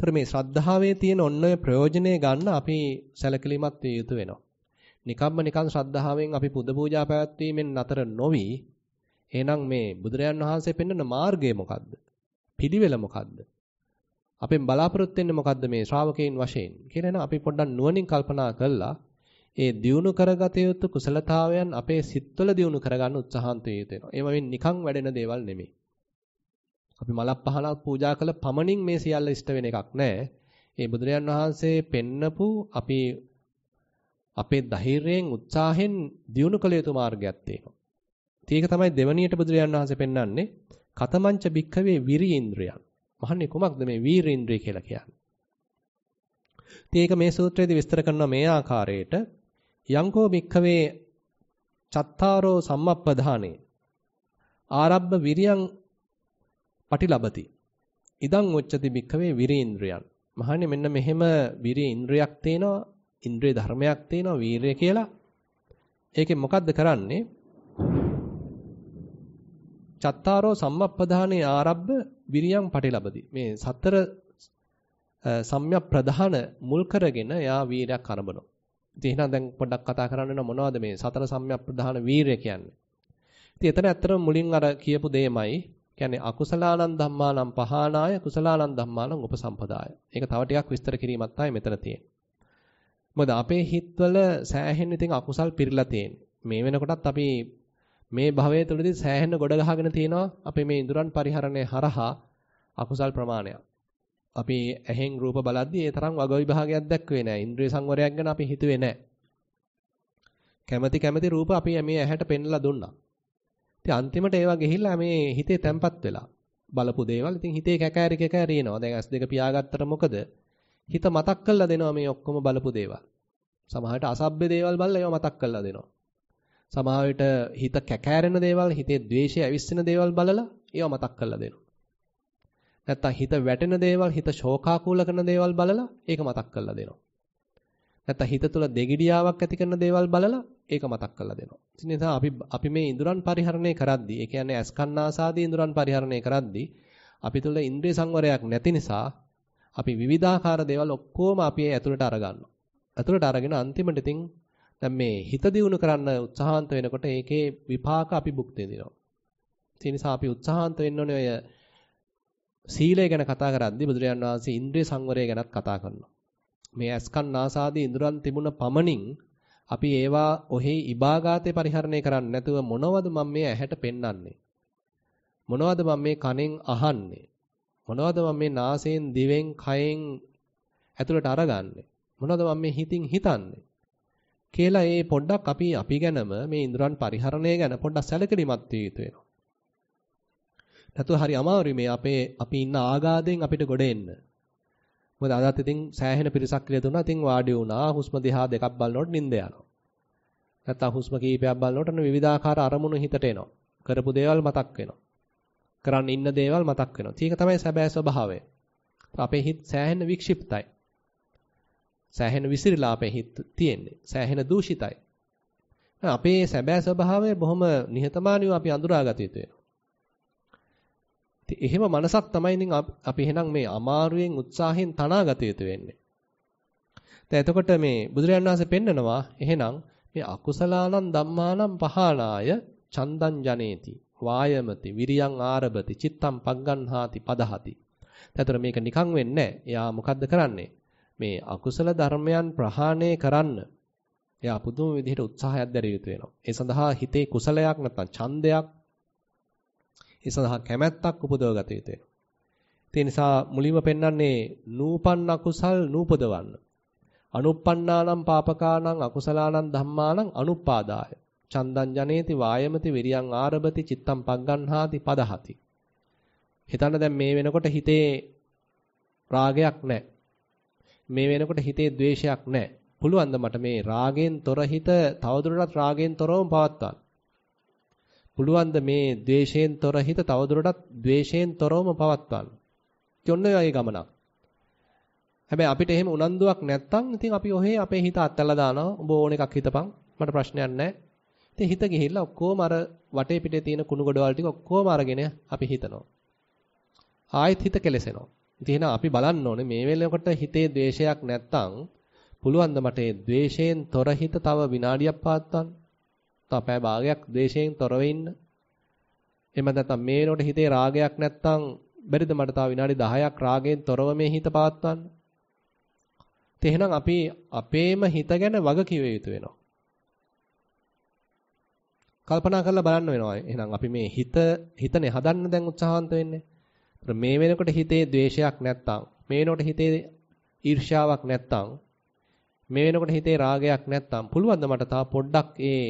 ඒතර මේ ශ්‍රද්ධාවේ තියෙන ඔන්න ඔය ප්‍රයෝජනේ ගන්න අපි සැලකිලිමත් විය යුතු වෙනවා. නිකම්ම නිකන් ශ්‍රද්ධාවෙන් අපි පුද පූජා පැවැත්වීමෙන් නතර නොවි එහෙනම් මේ බුදුරයන් වහන්සේ පෙන්වන මාර්ගය මොකද්ද? පිළිවෙල මොකද්ද? අපෙන් බලාපොරොත්තු වෙන්නේ මොකද්ද මේ ශ්‍රාවකයන් වශයෙන් කියලා නම් අපි පොඩ්ඩක් නුවණින් කල්පනා කළා ඒ දියුණු කරගත යුතු කුසලතාවයන් අපේ සිත්වල දියුණු කරගන්න උත්සාහන්ත වේත වෙනවා. ඒවා නිකන් වැඩෙන දේවල් නෙමෙයි. අපි මලක් පහලක් පූජා කළ පමණින් මේ සියල්ල ඉෂ්ට වෙන එකක් නෑ. ඒ බුදුරජාන් වහන්සේ පෙන්නපු අපි අපේ ධෛර්යයෙන් උත්සාහයෙන් දියුණු කළ යුතු මාර්ගයක් තියෙනවා. ඒක තමයි දෙවණියට බුදුරජාන් වහන්සේ පෙන්වන්නේ කතමංච භික්ඛවේ විරීන්ද්‍රයන්. මහන්නේ කුමක්ද මේ වීරීන්ද්‍රය කියලා කියන්නේ? ඉතින් ඒක මේ සූත්‍රයේදී විස්තර කරනවා මේ ආකාරයට යංකෝ භික්ඛවේ චත්තාරෝ සම්මප්පදානේ ආරබ්බ විරියං පටිලබති. ඉදං උච්චති භික්ඛවේ විරේන්ද්‍රයන්. මහන්නේ මෙන්න මෙහෙම විරේ ඉන්ද්‍රියක් තේනවා, ඉන්ද්‍රිය ධර්මයක් තේනවා වීරය කියලා. ඒකෙන් මොකද්ද කරන්නේ? චත්තාරෝ සම්මප්පදානේ ආරබ්බ විරියං පටිලබති. මේ සතර සම්‍යක් ප්‍රධාන මුල් කරගෙන එයා වීරයක් අරඹනවා. ඉතින් එහෙනම් දැන් පොඩ්ඩක් කතා කරන්න වෙන මොනවද මේ සතර සම්‍යක් ප්‍රධාන වීරය කියන්නේ? ඉතින් එතන ඇත්තටම මුලින් අර කියපු දෙයමයි කියන්නේ අකුසලානං ධම්මානං පහානාය කුසලානං ධම්මානං උපසම්පදාය. ඒක තව ටිකක් විස්තර කිරීමක් තමයි මෙතන තියෙන්නේ. මොකද අපේ හිතවල සෑහෙන ඉතින් අකුසල් පිරීලා තියෙන්නේ. මේ වෙනකොටත් අපි මේ භවය තුළදී සෑහෙන ගොඩ ගහගෙන තියෙනවා අපේ මේ ඉඳුරන් පරිහරණය හරහා අකුසල් ප්‍රමාණයක්. අපි ඇහෙන් රූප බලද්දී ඒ තරම් වග විභාගයක් දැක්ුවේ නැහැ. ඉන්ද්‍රිය සංවරයක් ගැන අපි හිතුවේ නැහැ. කැමැති කැමැති රූප අපි මේ ඇහැට පෙන්ලා දුන්නා. ඉතින් අන්තිමට ඒවා ගිහිල්ලා මේ හිතේ තැම්පත් වෙලා බලපු දේවල් ඉතින් හිතේ කැකෑරි කැකෑරි එනවා. දැන් S2 පියාගත්තට මොකද? හිත මතක් කරලා දෙනවා මේ ඔක්කොම බලපු දේවල්. සමහරට අසභ්‍ය දේවල් බලලා ඒවා මතක් කරලා දෙනවා. සමහරවිට හිත කැකෑරෙන දේවල්, හිතේ ද්වේෂය ඇවිස්සෙන දේවල් බලලා ඒවා මතක් කරලා දෙනවා. නැත්තම් හිත වැටෙන දේවල්, හිත ශෝකාකූල කරන දේවල් බලලා ඒක මතක් කරලා දෙනවා. නැත්නම් හිත තුළ දෙගිඩියාවක් ඇති කරන දේවල් බලලා ඒක මතක් කරලා දෙනවා. ඉතින් නිසා අපි අපි මේ ඉඳුරන් පරිහරණය කරද්දී, ඒ කියන්නේ අස්කන්නාසාදී ඉඳුරන් පරිහරණය කරද්දී අපි තුළ ඉන්ද්‍රිය සංවරයක් නැති නිසා අපි විවිධාකාර දේවල් ඔක්කොම අපි ඇතුළට අරගන්නවා. ඇතුළට අරගෙන අන්තිමට ඉතින් දැන් මේ හිත දියුණු කරන්න උත්සාහන්ත වෙනකොට ඒකේ විපාක අපි භුක්ති විඳිනවා. ඒ නිසා අපි උත්සාහන්ත වෙන්න ඕනේ ඔය සීලය ගැන කතා කරද්දී බුදුරජාන් වහන්සේ ඉන්ද්‍රිය සංවරය ගැනත් කතා කරනවා. මේ ඇස්කන් නාසාදී ඉඳුරන් තිබුණ පමණින් අපි ඒවා ඔහි ඉබාගාතේ පරිහරණය කරන්නේ නැතුව මොනවද මම මේ ඇහැට පෙන්වන්නේ මොනවද මම මේ කනෙන් අහන්නේ මොනවද මම මේ නාසයෙන් දිවෙන් කයෙන් ඇතුළට අරගන්නේ මොනවද මම මේ හිතින් හිතන්නේ කියලා ඒ පොඩ්ඩක් අපි අපි ගැනම මේ ඉන්ද්‍රයන් පරිහරණය ගැන පොඩ්ඩක් සැලකිලිමත් විය යුතු වෙනවා. නැතුව හරි අමාරුයි මේ අපේ අපි ඉන්න ආගාදයෙන් අපිට ගොඩ එන්න. මොකද අදත් ඉතින් සෑහෙන පිරිසක් කියලා දුන්නා. ඉතින් වාඩි වුණා. හුස්ම දිහා දෙකක් බලනකොට නිින්ද යනවා. නැත්තම් හුස්ම කීපයක් බලනකොට විවිධාකාර අරමුණු හිතට එනවා. කරපු දේවල් මතක් වෙනවා. කරන්න ඉන්න දේවල් මතක් වෙනවා. ඒක තමයි සැබෑ ස්වභාවය. අපේ හිත සෑහෙන වික්ෂිප්තයි. සෑහෙන විසිරීලා අපේ හිත තියෙන්නේ. සෑහෙන දූෂිතයි. අපේ සැබෑ ස්වභාවය බොහොම නිහතමානීව අපි අඳුරාගත යුතු වෙනවා. ඉතින් එහෙම මනසක් තමයි ඉතින් අපි එහෙනම් මේ අමාරුවෙන් උත්සාහයෙන් තනාගත යුතු වෙන්නේ. දැන් එතකොට මේ බුදුරජාණන් වහන්සේ පෙන්නනවා එහෙනම් මේ අකුසලානම් ධම්මානම් පහානාය චන්දං ජනේති වායමති විරියං ආරබති චිත්තං පග්ගන්හාති පදහති. එතතර මේක නිකන් වෙන්නේ එයා මොකද්ද කරන්නේ? මේ අකුසල ධර්මයන් ප්‍රහාණය කරන්න එයා පුදුම විදිහට උත්සාහයක් දැරිය යුතු වෙනවා. ඒ සඳහා හිතේ කුසලයක් නැත්නම් ඡන්දයක් ඒ සඳහා කැමැත්තක් උපදවගත යුතුය. ඒ නිසා මුලින්ම පෙන්වන්නේ නූපන්න අකුසල් නූපදවන්න. අනුප්පන්නානම් පාපකානම් අකුසලානම් ධම්මානම් අනුපාදාය. චන්දං ජනේති වායමති විරියං ආරබති චිත්තං පග්ගණ්හාති පදහති. හිතන්න දැන් මේ වෙනකොට හිතේ රාගයක් නැහැ. මේ වෙනකොට හිතේ ද්වේෂයක් නැහැ. පුළුවන් ද මට මේ රාගයෙන් තොර හිත තවදුරටත් රාගයෙන් තොරවම පවත්වා ගන්න. පුළුවන් ද මේ द्वේෂයෙන් තොර හිත තවදුරටත් द्वේෂයෙන් තොරවම පවත්වන්න. කොන්න ඔයගේ ගමනක්. හැබැයි අපිට එහෙම උනන්දුවක් නැත්තම් ඉතින් අපි ඔහේ අපේ හිත අත්හැරලා දානවා. ඔබ ඕන එකක් හිතපන්. මට ප්‍රශ්නයක් නැහැ. ඉතින් හිත ගිහිල්ලා ඔක්කොම අර වටේ පිටේ තියෙන කුණු ගඩවල් ටික ඔක්කොම අරගෙන අපි හිතනවා. ආයෙත් හිත කෙලසෙනවා. ඉතින් එහෙනම් අපි බලන්න ඕනේ මේ වෙලාවකට හිතේ द्वේෂයක් නැත්තම් පුළුවන් ද මට ඒ द्वේෂයෙන් තොර හිත තව විනාඩියක් පාත්තන්න. තව පැය භාගයක් ද්වේෂයෙන් තොරව ඉන්න. එහෙම නැත්නම් මේ වෙනකොට හිතේ රාගයක් නැත්තම් බැරිද මට තව විනාඩි 10ක් රාගයෙන් තොරව මේ හිත පවත්වන්න? එහෙනම් අපි අපේම හිත ගැන වග කිව යුතු වෙනවා. කල්පනා කරලා බලන්න වෙනවා. එහෙනම් අපි මේ හිත හිතනේ හදන්න දැන් උත්සාහන්ත වෙන්නේ. මේ වෙනකොට හිතේ ද්වේෂයක් නැත්තම්, මේ වෙනකොට හිතේ ඊර්ෂාවක් නැත්තම්, මේ වෙනකොට හිතේ රාගයක් නැත්තම් පුළුවන් ද මට තා පොඩ්ඩක් ඒ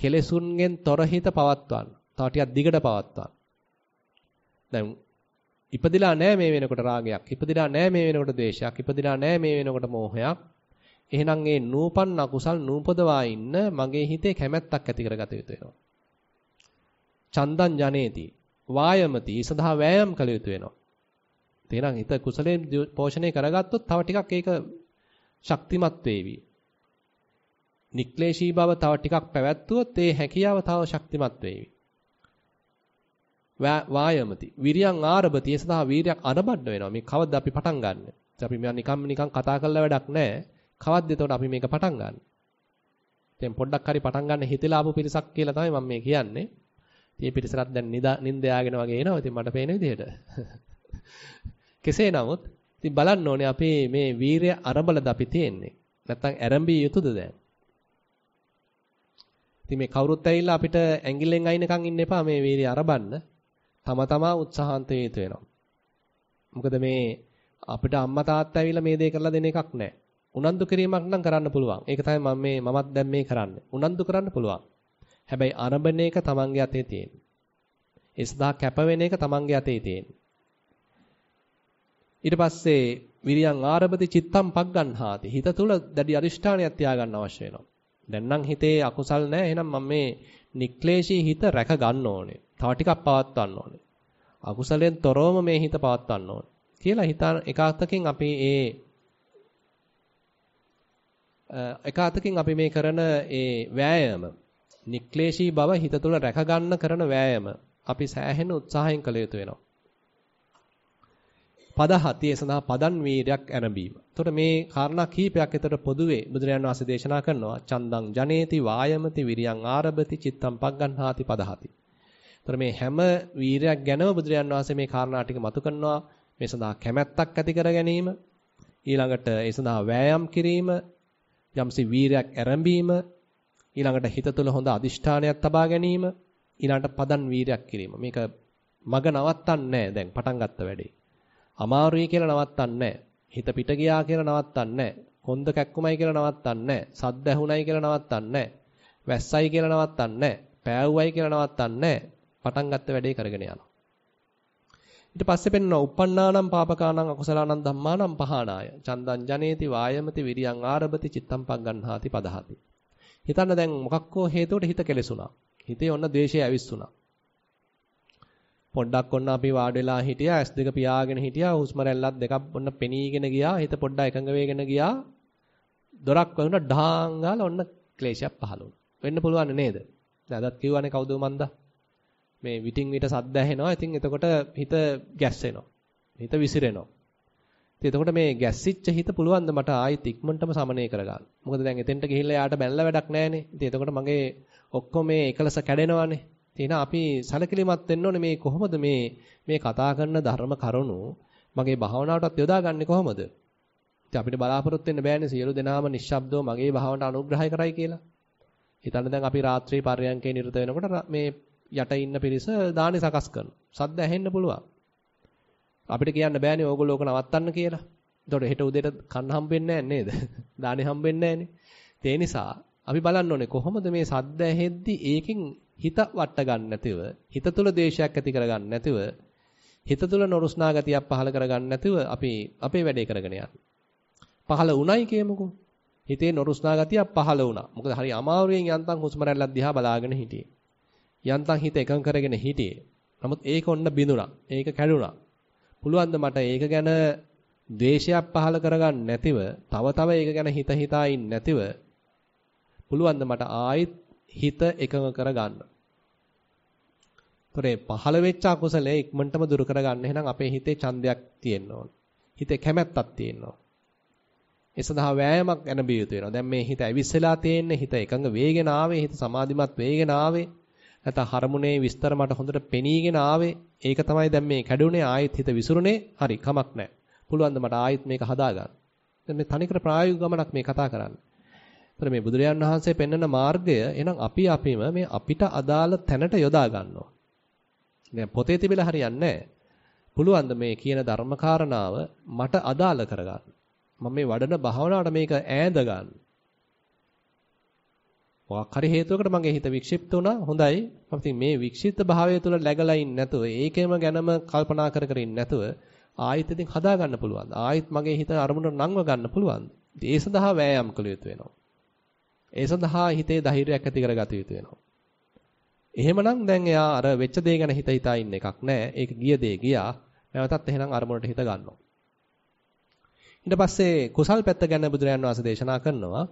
කෙලෙසුන්ගෙන් තොර හිත පවත්වන්න. තව ටිකක් දිගට පවත්වන්න. දැන් ඉපදිලා නැහැ මේ වෙනකොට රාගයක්. ඉපදිලා නැහැ මේ වෙනකොට ද්වේෂයක්. ඉපදිලා නැහැ මේ වෙනකොට මෝහයක්. එහෙනම් මේ නූපන් අකුසල් නූපදවා ඉන්න මගේ හිතේ කැමැත්තක් ඇති කරගත යුතු වෙනවා. චන්දං ජනේති වායමති සදා වෑයම් කළ යුතු වෙනවා. එහෙනම් හිත කුසලයෙන් පෝෂණය කරගත්තොත් තව ටිකක් ඒක ශක්තිමත් වේවි. නික්ලේශී බව තව ටිකක් පැවැත්වුවොත් ඒ හැකියාව තව ශක්තිමත් වෙයි. වායමති. විරියන් ආරභති. ඒ සඳහා වීරයක් අරබන්න වෙනවා. මේ කවද්ද අපි පටන් ගන්න? අපි මෙයා නිකම් නිකම් කතා කරලා වැඩක් නැහැ. කවද්ද එතකොට අපි මේක පටන් ගන්න? දැන් පොඩ්ඩක් හරි පටන් ගන්න හිතලා ආපු පිරිසක් කියලා තමයි මම මේ කියන්නේ. ඉතින් මේ පිරිසට දැන් නිින්ද යාගෙන වගේ එනවා. ඉතින් මට පේන විදිහට. කෙසේ නමුත් ඉතින් බලන්න ඕනේ අපේ මේ වීරය අරබලද අපි තියෙන්නේ. නැත්තම් ඇරඹිය යුතුද දැන්? ඉතින් මේ කවුරුත් ඇවිල්ලා අපිට ඇඟිල්ලෙන් අයින්නකම් ඉන්න එපා මේ වීර්ය අරබන්න. තම තමා උත්සාහන්ත වේතු වෙනවා. මොකද මේ අපිට අම්මා තාත්තා ඇවිල්ලා මේ දේ කරලා දෙන එකක් නැහැ. උනන්දු කිරීමක් නම් කරන්න පුළුවන්. ඒක තමයි මම මේ මමත් දැන් මේ කරන්නේ. උනන්දු කරන්න පුළුවන්. හැබැයි අරඹන එක තමන්ගේ අතේ තියෙන. ඒ සදා කැප වෙන එක තමන්ගේ අතේ තියෙන. ඊට පස්සේ විරියන් ආරබති චිත්තම් පග්ගන්හාති. හිත තුල දැඩි අදිෂ්ඨානයක් තියාගන්න අවශ්‍ය වෙනවා. දැන් නම් හිතේ අකුසල් නැහැ. එහෙනම් මම මේ නික්ලේශී හිත රැක ගන්න ඕනේ. තව ටිකක් පවත්වන්න ඕනේ. අකුසලෙන් තොරවම මේ හිත පවත්වන්න ඕනේ. කියලා හිත එකාතකින් අපි ඒ එකාතකින් අපි මේ කරන ඒ වෑයම නික්ලේශී බව හිත තුළ රැක ගන්න කරන වෑයම අපි සෑහෙන උත්සාහයෙන් කළ යුතු වෙනවා. පද හතේ සඳහා පදන් වීරයක් ඇරඹීම. එතකොට මේ කාරණා කීපයක් එතකොට පොදුවේ බුදුරජාණන් වහන්සේ දේශනා කරනවා චන්දං ජනේති වායමති විරියං ආරබති චිත්තං පග්ගණ්හාති පදහති. එතකොට මේ හැම වීරයක් ගැනම බුදුරජාණන් වහන්සේ මේ කාරණා ටික මතු කරනවා. මේ සඳහා කැමැත්තක් ඇති කර ගැනීම ඊළඟට ඒ සඳහා වෑයම් කිරීම යම්සි වීරයක් ඇරඹීම ඊළඟට හිත තුළ හොඳ අදිෂ්ඨානයක් තබා ගැනීම ඊළඟට පදන් වීරයක් කිරීම මේක මග නවත්තන්නේ නැහැ දැන් පටන් ගත්ත වැඩේ අමාරුයි කියලා නවත්තන්නේ හිත පිට ගියා කියලා නවත්තන්නේ හොඳ කැක්කුමයි කියලා නවත්තන්නේ සද්ද ඇහුණයි කියලා නවත්තන්නේ වැස්සයි කියලා නවත්තන්නේ පෑවුවයි කියලා නවත්තන්නේ පටන් ගත්ත වැඩේ කරගෙන යනවා ඊට පස්සේ පෙන්වනවා uppannānam pāpakānam akusalānam dhammānam pahānāya චන්දං ජනේති වායමති විරියං ආරභති චිත්තං පග්ගණ්හාති පදහති හිතන්න දැන් මොකක්කෝ හේතුවට හිත කෙලෙසුණා හිතේ ඔන්න ද්වේෂය ඇවිස්සුණා පොඩ්ඩක් ඔන්න අපි වාඩි වෙලා හිටියා ඇස් දෙක පියාගෙන හිටියා හුස්ම රැල්ලක් දෙකක් ඔන්න පෙනීගෙන ගියා හිත පොඩ්ඩක් එකඟ වෙගෙන ගියා දොරක් වුණා ඩාං ගාලා ඔන්න ක්ලේශයක් පහළ වුණා වෙන්න පුළුවන් නේද දැන් කිව්වනේ කවුද මන්ද මේ විටින් විට සද්ද ඇහෙනවා ඉතින් එතකොට හිත ගැස්සෙනවා හිත විසිරෙනවා ඉතින් එතකොට මේ ගැස්සිච්ච හිත පුළුවන් ද මට ආයෙත් ඉක්මනටම සමනය කරගන්න මොකද දැන් එතෙන්ට ගිහිල්ලා යාට බැලලා වැඩක් නැහනේ ඉතින් එතකොට මගේ ඔක්කොම මේ එකලස කැඩෙනවානේ එහෙනම් අපි සැලකිලිමත් වෙන්න ඕනේ මේ කොහොමද මේ මේ කතා කරන ධර්ම කරුණු මගේ භාවනාවටත් යොදාගන්නේ කොහොමද? ඉතින් අපිට බලාපොරොත්තු වෙන්න බෑනේ සියලු දෙනාම නිශ්ශබ්දව මගේ භාවනාවට අනුග්‍රහය කරයි කියලා. හිතන්න දැන් අපි රාත්‍රී පරයන්කේ නිරත වෙනකොට මේ යට ඉන්න පිරිස දානි සකස් කරනවා. සද්ද ඇහෙන්න පුළුවන්. අපිට කියන්න බෑනේ ඕගොල්ලෝ ඕක නවත්තන්න කියලා. එතකොට හෙට උදේට කන්න හම්බෙන්නේ නැහැ නේද? දානි හම්බෙන්නේ නැහනේ. ඒ නිසා අපි බලන්න ඕනේ කොහොමද මේ සද්ද ඇහෙද්දි ඒකෙන් හිත වට ගන්න නැතිව හිත තුල දේශයක් ඇති කර ගන්න නැතිව හිත තුල නොරුස්නා ගතියක් පහල කර ගන්න නැතිව අපි අපේ වැඩේ කරගෙන යන්න. පහල උණයි කියමුකෝ. හිතේ නොරුස්නා ගතියක් පහල වුණා. මොකද හරි අමාරුවෙන් යන්තම් හුස්ම රැල්ලක් දිහා බලාගෙන හිටියේ. යන්තම් හිත එකඟ කරගෙන හිටියේ. නමුත් ඒක ඔන්න බිඳුණා. ඒක කැඩුණා. පුළුවන් මට ඒක ගැන ද්වේෂයක් පහල කරගන්න නැතිව තව තව ඒක ගැන හිත හිතා නැතිව පුළුවන් මට ආයෙත් හිත එකඟ කරගන්න. ඒතරේ පහළ වෙච්ච අකුසලයේ ඉක්මනටම දුරු කරගන්න එහෙනම් අපේ හිතේ ඡන්දයක් තියෙන්න ඕන. හිතේ කැමැත්තක් තියෙන්න ඕන. ඒ සඳහා වෑයමක් ගැනබිය යුතු වෙනවා. දැන් මේ හිත ඇවිස්සලා තියෙන හිත එකඟ වේගෙන ආවේ, හිත සමාධිමත් වේගෙන ආවේ. නැත්නම් හරමුණේ විස්තර මට හොඳට පෙනීගෙන ආවේ. ඒක තමයි දැන් මේ කැඩුනේ ආයෙත් හිත විසිරුනේ. හරි, කමක් නැහැ. පුළුවන් ද මට ආයෙත් මේක හදාගන්න. දැන් මේ තනිකර ප්‍රායෝගික ගමනක් මේ කතා කරන්නේ. එතකොට මේ බුදුරජාන් වහන්සේ පෙන්වන මාර්ගය එහෙනම් අපි අපිම මේ අපිට අදාළ තැනට යොදා ගන්නවා. දැන් පොතේ තිබිලා හරියන්නේ නැහැ. පුළුවන් මේ කියන ධර්මකාරණාව මට අදාළ කරගන්න. මම මේ වඩන භාවනාවට මේක ඈඳ ගන්න. මොකක් හරි හේතුවකට මගේ හිත වික්ෂිප්ත වුණා හොඳයි මම ඉතින් මේ වික්ෂිප්ත භාවය තුළ läගලා ඉන්නේ නැතුව ඒකෙම ගැනම කල්පනා කර කර ඉන්නේ නැතුව ආයෙත් ඉතින් හදා ගන්න පුළුවන් ආයෙත් මගේ හිත අරමුණට නංව ගන්න පුළුවන් ඒ සඳහා වෑයම් කළ යුතු වෙනවා ඒ සඳහා හිතේ ධෛර්යයක් ඇති කරගත යුතු වෙනවා. එහෙමනම් දැන් එයා අර වෙච්ච දේ ගැන හිත හිතා ඉන්න එකක් නෑ. ඒක ගිය දේ ගියා. නැවතත් එහෙනම් අරමුණට හිත ගන්නවා. ඊට පස්සේ කුසල් පැත්ත ගැන බුදුරයන් වහන්සේ දේශනා කරනවා.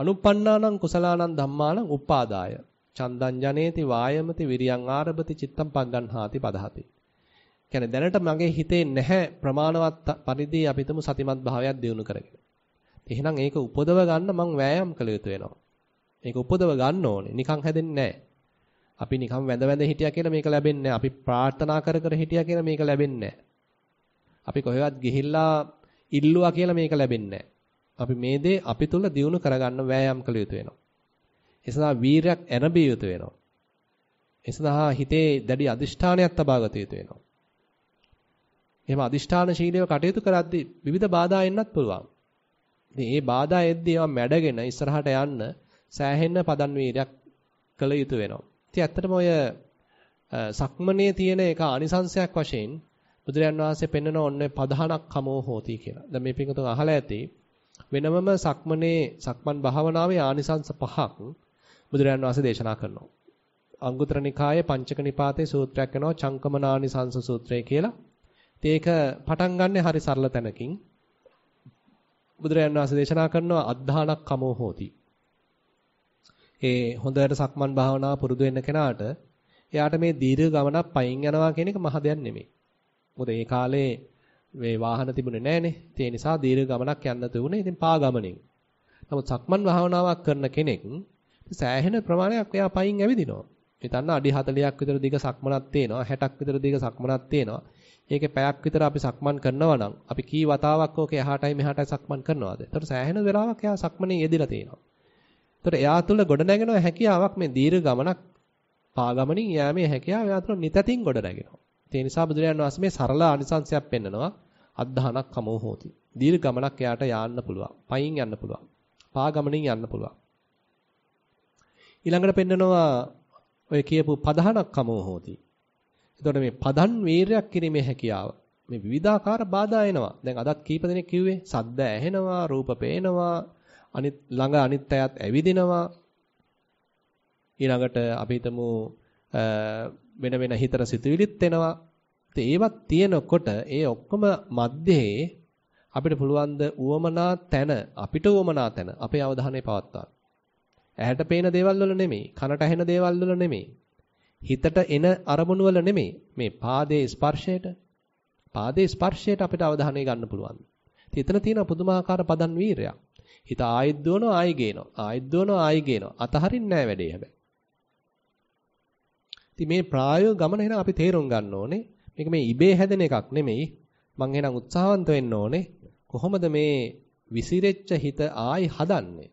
අනුප්පන්නානං කුසලානං ධම්මානං උපාදාය. චන්දං ජනේති වායමති විරියං ආරභති චිත්තම් පංගන්හාති පදහති. කියන්නේ දැනට මගේ හිතේ නැහැ ප්‍රමාණවත් පරිදි අපිටම සතිමත් භාවයක් දියුණු කරගෙන. එහෙනම් ඒක උපදව ගන්න මං වෑයම් කළ යුතු වෙනවා. මේක උපදව ගන්න ඕනේ. නිකන් හැදෙන්නේ අපි නිකන් වැඳ වැඳ හිටියා කියලා මේක ලැබෙන්නේ අපි ප්‍රාර්ථනා කර කර හිටියා කියලා මේක ලැබෙන්නේ අපි කොහෙවත් ගිහිල්ලා ඉල්ලුවා කියලා මේක ලැබෙන්නේ අපි මේ දේ අපි තුල දියුණු කරගන්න වෑයම් කළ යුතු වෙනවා. ඒ සඳහා වීරයක් ඇරඹිය යුතු වෙනවා. ඒ සඳහා හිතේ දැඩි අදිෂ්ඨානයක් තබා ගත යුතු වෙනවා. එහෙම අදිෂ්ඨාන ශීලව කටයුතු කරද්දී විවිධ බාධා එන්නත් පුළුවන්. ඉතින් මේ බාධා එද්දී ඒවා මැඩගෙන ඉස්සරහට යන්න සෑහෙන පදන් වීරයක් කළ යුතු වෙනවා. ඉතින් ඇත්තටම ඔය සක්මනේ තියෙන එක ආනිසංශයක් වශයෙන් බුදුරජාන් වහන්සේ පෙන්වන ඔන්නේ පධානක් කමෝ හෝති කියලා. දැන් මේ පිටුතුන් අහලා ඇති වෙනමම සක්මනේ සක්මන් භාවනාවේ ආනිසංශ පහක් බුදුරජාන් වහන්සේ දේශනා කරනවා. අංගුත්තර නිකායේ පංචක නිපාතේ සූත්‍රයක් වෙනවා චංකමනානිසංශ සූත්‍රය කියලා. ඉතින් ඒක පටන් ගන්නෙ හරි සරල තැනකින්. බුදුරජාන් වහන්සේ දේශනා කරනවා අද්ධානක් කමෝ හෝති. ඒ හොඳට සක්මන් භාවනාව පුරුදු වෙන්න කෙනාට එයාට මේ දීර්ඝ ගමනක් පයින් යනවා කියන එක මහ දෙයක් නෙමෙයි. මොකද ඒ කාලේ මේ වාහන තිබුණේ නැහනේ. ඒ නිසා දීර්ඝ ගමනක් යන්න තුනේ ඉතින් පා ගමනින්. නමුත් සක්මන් භාවනාවක් කරන කෙනෙක් සෑහෙන ප්‍රමාණයක් එයා පයින් ඇවිදිනවා. හිතන්න අඩි 40ක් විතර දිග සක්මනක් තියෙනවා 60ක් විතර දිග සක්මනක් තියෙනවා ඒකේ පැයක් විතර අපි සක්මන් කරනවා නම් අපි කී වතාවක් ඕකේ එහාටයි මෙහාටයි සක්මන් කරනවාද? ඒතර සෑහෙන වෙලාවක් එයා සක්මනේ යෙදিলা තියෙනවා. ඒතර එයා තුල ගොඩ නැගෙන හැකියාවක් මේ දීර්ඝ ගමනක් පාගමනින් යෑමේ හැකියාව එයා තුල නිතතින් ගොඩ නැගෙනවා. ඒ නිසා බුදුරජාණන් වහන්සේ මේ සරල අනිසංශයක් පෙන්නනවා. අද්ධානක් කමෝ හෝති. දීර්ඝ ගමනක් එයාට යන්න පුළුවන්. පයින් යන්න පුළුවන්. පාගමනින් යන්න පුළුවන්. ඊළඟට පෙන්නනවා ඔය කියපු පදහනක් කමෝ හෝති. එතකොට මේ පදන් වීරයක් කිරීමේ හැකියාව මේ විවිධාකාර බාධා එනවා. දැන් අදත් කීප දෙනෙක් කිව්වේ සද්ද ඇහෙනවා, රූප පේනවා, අනිත් ළඟ අනිත් අයත් ඇවිදිනවා. ඊළඟට අපි හිතමු වෙන වෙන හිතර සිතුවිලිත් එනවා. ඉතින් ඒවත් තියෙනකොට ඒ ඔක්කොම මැදේ අපිට පුළුවන් ද උවමනා තැන අපිට උවමනා තැන අපේ අවධානය පවත්වා. ඇහැට පේන දේවල් වල නෙමෙයි, කනට ඇහෙන දේවල් වල නෙමෙයි, හිතට එන අරමුණු වල නෙමෙයි මේ පාදයේ ස්පර්ශයට පාදයේ ස්පර්ශයට අපිට අවධානය ගන්න පුළුවන්. ඉතින් එතන තියෙන පුදුමාකාර පදන් වීරයක්. හිත ආයෙත් දුවනවා ආයෙ ගේනවා. ආයෙත් දුවනවා ආයෙ ගේනවා. අතහරින්නේ නැහැ වැඩේ හැබැයි. ඉතින් මේ ප්‍රායෝගික ගමන එහෙනම් අපි තේරුම් ගන්න ඕනේ. මේක මේ ඉබේ හැදෙන එකක් නෙමෙයි. මං එහෙනම් උත්සාහවන්ත වෙන්න ඕනේ. කොහොමද මේ විසිරෙච්ච හිත ආයෙ හදන්නේ?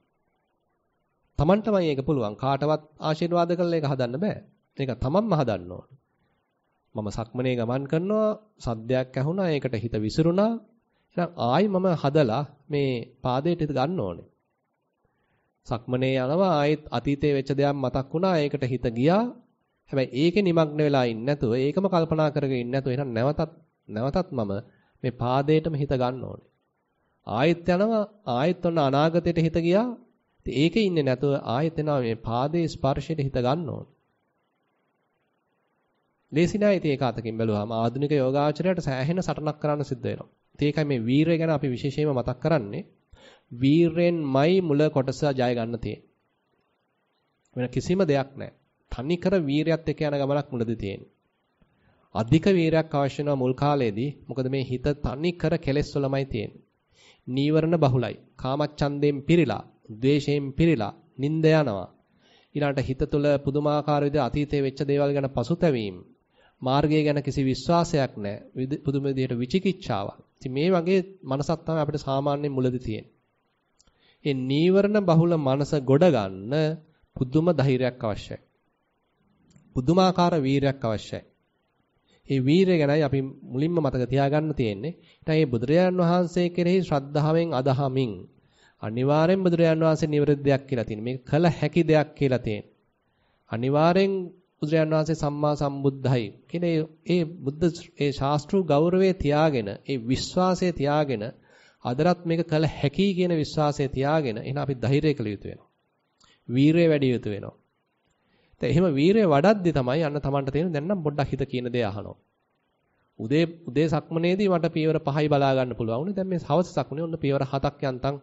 Tamanටමයි ඒක පුළුවන්. කාටවත් ආශිර්වාද කරලා ඒක හදන්න බෑ. ඒක තමන්ම හදන්න ඕන. මම සක්මනේ ගමන් කරනවා සද්දයක් ඇහුණා ඒකට හිත විසිරුණා. එහෙනම් ආයි මම හදලා මේ පාදයට ගන්න ඕනේ. සක්මනේ යනවා ආයෙත් අතීතයේ වෙච්ච දේක් මතක් වුණා ඒකට හිත ගියා. හැබැයි ඒකේ নিমগ্ন වෙලා ඉන්නේ නැතුව ඒකම කල්පනා කරගෙන ඉන්නේ නැතුව එහෙනම් නැවතත් නැවතත් මම මේ පාදයටම හිත ගන්න ඕනේ. ආයෙත් යනවා ආයෙත් ඔන්න අනාගතයට හිත ගියා. ඒකේ ඉන්නේ නැතුව ආයෙත් එනවා මේ පාදයේ ස්පර්ශයට හිත ගන්න ඕනේ. ලේසි නෑ ඉතින් ඒක අතකින් බැලුවාම ආධුනික යෝගාචරයට සෑහෙන සටනක් කරන්න සිද්ධ වෙනවා. ඉතින් ඒකයි මේ වීරය ගැන අපි විශේෂයෙන්ම මතක් කරන්නේ. වීරෙන්මයි මුල කොටස ජය ගන්න තියෙන්නේ. වෙන කිසිම දෙයක් නෑ. තනිකර වීරයත් එක්ක යන ගමනක් මුලදී තියෙන්නේ. අධික වීරයක් අවශ්‍ය වෙනවා මුල් කාලේදී. මොකද මේ හිත තනිකර කෙලෙස් වලමයි තියෙන්නේ. නීවරණ බහුලයි. කාමච්ඡන්දයෙන් පිරීලා, ද්වේෂයෙන් පිරීලා, නිନ୍ଦ යනවා. ඊළඟට හිත තුළ පුදුමාකාර විදිහට අතීතයේ වෙච්ච දේවල් ගැන පසුතැවීම මාර්ගය ගැන කිසි විශ්වාසයක් නැහැ. පුදුම විදිහට විචිකිච්ඡාවක්. ඉතින් මේ වගේ මනසක් තමයි අපිට සාමාන්‍යයෙන් මුලදී තියෙන්නේ. මේ නීවරණ බහුල මනස ගොඩ ගන්න පුදුම ධෛර්යයක් අවශ්‍යයි. පුදුමාකාර වීරයක් අවශ්‍යයි. මේ වීරය ගැනයි අපි මුලින්ම මතක තියාගන්න තියෙන්නේ. ඉතින් මේ බුදුරජාන් වහන්සේ කෙරෙහි ශ්‍රද්ධාවෙන් අදහමින් අනිවාර්යෙන් බුදුරජාන් වහන්සේ නිවැරදි දෙයක් කියලා තියෙනවා. මේක කළ හැකි දෙයක් කියලා තියෙනවා. අනිවාර්යෙන් බුදුරජාන් වහන්සේ සම්මා සම්බුද්ධයි කියන ඒ බුද්ධ ඒ ශාස්ත්‍රු ගෞරවය තියාගෙන ඒ විශ්වාසය තියාගෙන අදරත් මේක කළ හැකි කියන විශ්වාසය තියාගෙන එහෙනම් අපි ධෛර්යය කළ යුතු වෙනවා. වීරය වැඩි යුතු වෙනවා. දැන් එහෙම වීරය වඩද්දි තමයි අන්න Tamanට තේරෙන දැන් නම් පොඩ්ඩක් හිත කියන දේ අහනවා. උදේ උදේ සක්මනේදී මට පියවර 5යි බලා ගන්න පුළුවන් වුණේ. දැන් මේ හවස සක්මනේ ඔන්න පියවර 7ක් යන්තම්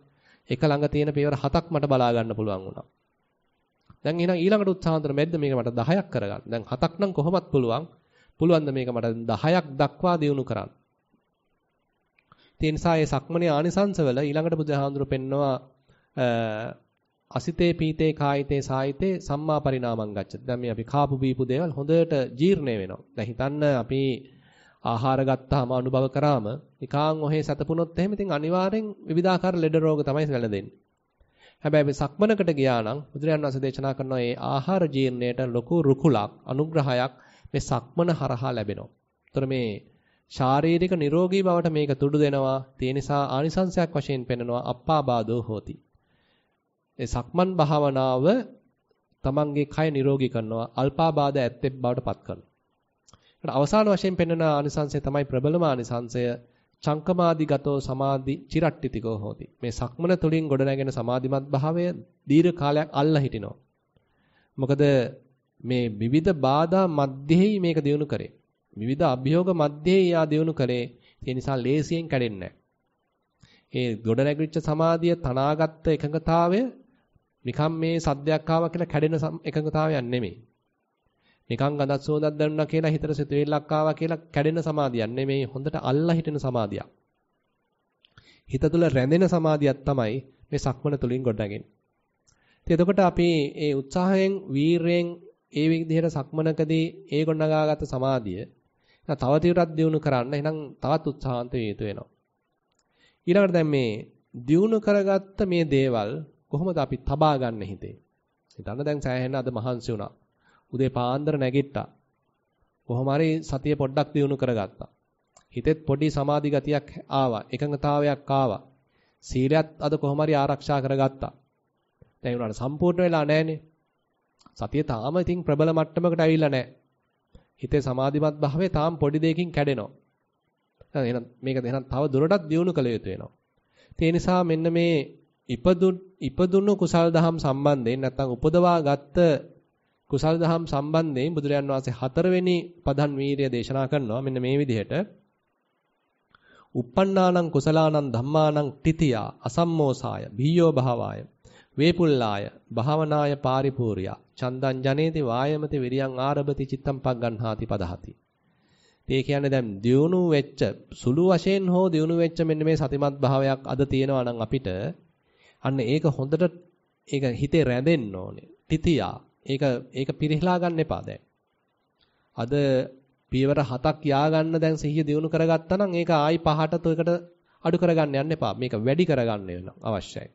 එක ළඟ තියෙන පියවර 7ක් මට බලා ගන්න පුළුවන් වුණා. දැන් එහෙනම් ඊළඟට උත්සාහන්තර මැද්ද මේක මට 10ක් කරගන්න. දැන් 7ක් නම් කොහොමත් පුළුවන්. පුළුවන් ද මේක මට 10ක් දක්වා දියුණු කරන්න. ඒ නිසා මේ සක්මනේ ආනිසංසවල ඊළඟට බුදුහාඳුර පෙන්නවා අසිතේ පීතේ කායිතේ සායිතේ සම්මා පරිණාමං ගච්ඡති. දැන් මේ අපි කාපු බීපු දේවල් හොඳට ජීර්ණය වෙනවා. දැන් හිතන්න අපි ආහාර ගත්තාම අනුභව කරාම නිකාන් ඔහේ සතපුනොත් එහෙම ඉතින් අනිවාර්යෙන් විවිධාකාර ලෙඩ රෝග තමයි වැළඳෙන්නේ. හැබැයි මේ සක්මනකට ගියා නම් බුදුරජාණන් වහන්සේ දේශනා කරන මේ ආහාර ජීර්ණයට ලොකු රුකුලක් අනුග්‍රහයක් මේ සක්මන හරහා ලැබෙනවා. ඒතර මේ ශාරීරික නිරෝගී බවට මේක තුඩු දෙනවා. ඒ නිසා ආනිසංශයක් වශයෙන් පෙන්නනවා අප්පාබාධෝ හෝති. ඒ සක්මන් භාවනාව තමන්ගේ කය නිරෝගී කරනවා අල්පාබාධ ඇත්තෙක් බවට පත් කරනවා. ඒකට අවසාන වශයෙන් පෙන්වන ආනිසංශය තමයි ප්‍රබලම ආනිසංශය චංකමාදිගතෝ සමාධි චිරට්ටිතිකෝ හෝති. මේ සක්මන තුළින් ගොඩනැගෙන සමාධිමත් භාවය දීර්ඝ කාලයක් අල්ලා හිටිනවා. මොකද මේ විවිධ බාධා මැද්දෙහි මේක දිනු කරේ. විවිධ අභියෝග මැද්දෙහි යා දිනු කරේ. ඒ නිසා ලේසියෙන් කැඩෙන්නේ ඒ ගොඩනැගිච්ච සමාධිය තනාගත්ත එකඟතාවය නිකම් මේ සද්දයක් ආවා කියලා කැඩෙන එකඟතාවයක් නෙමෙයි. නිකන් ගඳක් සුවඳක් දැනුණා කියලා හිතට සිතුවිල්ලක් ආවා කියලා කැඩෙන සමාධියක් නෙමෙයි හොඳට අල්ලා හිටින සමාධියක්. හිත තුළ රැඳෙන සමාධියක් තමයි මේ සක්මන තුලින් ගොඩනගන්නේ. ඉතින් එතකොට අපි ඒ උත්සාහයෙන් වීරයෙන් ඒ විදිහට සක්මනකදී ඒ ගොඩනගාගත්ත සමාධිය තව ටිකක් දියුණු කරන්න එහෙනම් තවත් උත්සාහන්ත වේ යුතු වෙනවා. ඊළඟට දැන් මේ දියුණු කරගත්ත මේ දේවල් කොහොමද අපි තබා ගන්න හිතේ? හිතන්න දැන් සෑහෙන අද මහන්සි වුණා. උදේ පාන්දර නැගිට්ටා. කොහොම හරි සතිය පොඩ්ඩක් දියුණු කරගත්තා. හිතෙත් පොඩි සමාධි ගතියක් ආවා. එකඟතාවයක් ආවා. සීලයත් අද කොහොම හරි ආරක්ෂා කරගත්තා. දැන් උනාට සම්පූර්ණ වෙලා නැහනේ. සතිය තාම ඉතින් ප්‍රබල මට්ටමකට ඇවිල්ලා නැහැ. හිතේ සමාධිමත් භාවය තාම පොඩි දෙයකින් කැඩෙනවා. එහෙනම් මේක එහෙනම් තව දුරටත් දියුණු කළ යුතු වෙනවා. ඒ නිසා මෙන්න මේ ඉපදුණු කුසල් දහම් සම්බන්ධයෙන් නැත්නම් උපදවා ගත්ත කුසල් දහම් සම්බන්ධයෙන් බුදුරයන් වහන්සේ හතරවෙනි පදන් වීරිය දේශනා කරනවා මෙන්න මේ විදිහට. uppannānaṁ කුසලානං ධම්මානං තිතියා අසම්මෝසාය බීයෝ භාවාය වේපුල්ලාය භාවනාය පාරිපූර්යා චන්දං ජනේති වායමති විරියං ආරබති චිත්තං පග්ගණ්හාති පදහති. ඒ කියන්නේ දැන් දියුණු වෙච්ච සුළු වශයෙන් හෝ දියුණු වෙච්ච මෙන්න මේ සතිමත් භාවයක් අද තියෙනවා නම් අපිට අන්න ඒක හොඳට ඒක හිතේ රැඳෙන්න ඕනේ. තිතියා ඒක ඒක පිරිහිලා ගන්න එපා දැන්. අද පියවර 7ක් යා ගන්න දැන් සිහිය දිනු කරගත්තා නම් ඒක ආයි පහට තොයකට අඩු කරගන්න යන්න එපා. මේක වැඩි කරගන්න වෙන අවශ්‍යයි.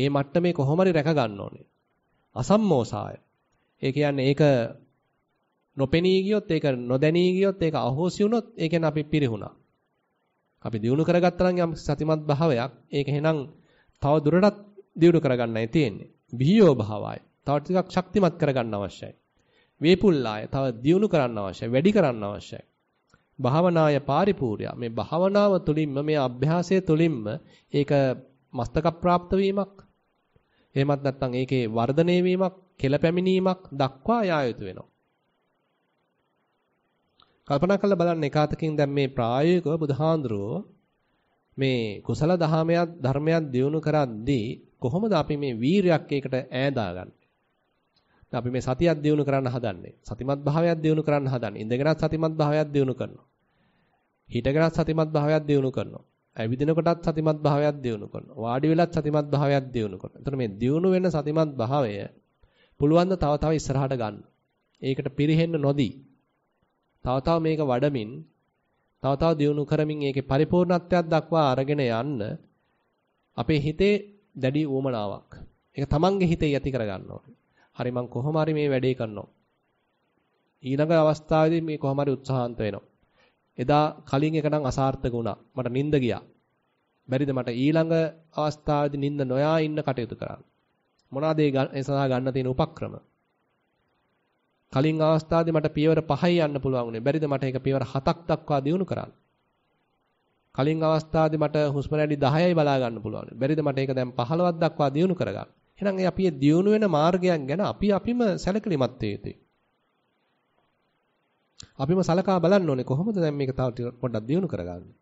ඒ මට්ටමේ කොහොම හරි රැක ගන්න ඕනේ. අසම්මෝසාය. ඒ කියන්නේ ඒක නොපෙනී ගියොත් ඒක නොදැනී ගියොත් ඒක අහෝසි වුණොත් ඒ කියන්නේ අපි පිරිහුණා. අපි දිනු කරගත්තා නම් යම් සතිමත් භාවයක් ඒක එහෙනම් තව දුරටත් දිනු කරගන්නයි තියෙන්නේ. බිහියෝ භාවයයි. තව ටිකක් ශක්තිමත් කරගන්න අවශ්‍යයි. වේපුල්ලාය තව දියුණු කරන්න අවශ්‍යයි, වැඩි කරන්න අවශ්‍යයි. භාවනාය පාරිපූර්ය මේ භාවනාව තුළින්ම මේ අභ්‍යාසය තුළින්ම ඒක මස්තක ප්‍රාප්ත වීමක් එහෙමත් නැත්නම් ඒකේ වර්ධනය වීමක් කෙල පැමිණීමක් දක්වා යා යුතු වෙනවා කල්පනා කරලා බලන්න එකාතකින් දැන් මේ ප්‍රායෝගිකව බුධාඳුරෝ මේ කුසල දහමයක් ධර්මයක් දියුණු කරද්දී කොහොමද අපි මේ වීරයක් ඒකට ඈදා ගන්න අපි මේ සතියක් දිනු කරන්න හදන්නේ. සතිමත් භාවයක් දිනු කරන්න හදන්නේ. ඉඳගෙනත් සතිමත් භාවයක් දිනු කරනවා. හිටගෙනත් සතිමත් භාවයක් දිනු කරනවා. ඇවිදිනකොටත් සතිමත් භාවයක් දිනු කරනවා. වාඩි වෙලත් සතිමත් භාවයක් දිනු කරනවා. එතකොට මේ දිනු වෙන සතිමත් භාවය පුළුවන් ද තව තව ඉස්සරහට ගන්න. ඒකට පිරෙහෙන්න නොදී තව තව මේක වඩමින් තව තව දියුණු කරමින් ඒකේ පරිපූර්ණත්වයක් දක්වා අරගෙන යන්න අපේ හිතේ දැඩි උවමනාවක්. ඒක තමන්ගේ හිතේ යති කරගන්න ඕනේ. හරි මං කොහොම හරි මේ වැඩේ කරනවා. ඊළඟ අවස්ථාවේදී මේ කොහොම හරි උත්සාහන්ත වෙනවා. එදා කලින් එක නම් අසාර්ථක වුණා. මට නිින්ද ගියා. බැරිද මට ඊළඟ අවස්ථාවේදී නිින්ද නොයා ඉන්න කටයුතු කරන්න. මොනවාද ඒ සඳහා ගන්න තියෙන උපක්‍රම? කලින් අවස්ථාවේදී මට පියවර 5යි යන්න පුළුවන් වුණේ. බැරිද මට ඒක පියවර 7ක් දක්වා දියුණු කරන්න. කලින් අවස්ථාවේදී මට හුස්ම රැලි 10යි බලා ගන්න පුළුවන්. බැරිද මට ඒක දැන් 15ක් දක්වා දියුණු කරගන්න. එහෙනම් ඒ අපි දියුණු වෙන මාර්ගයක් ගැන අපි අපිම සැලකිලිමත් වෙ අපිම සලකා බලන්න ඕනේ කොහොමද දැන් මේක තව පොඩ්ඩක් දියුණු කරගන්නේ.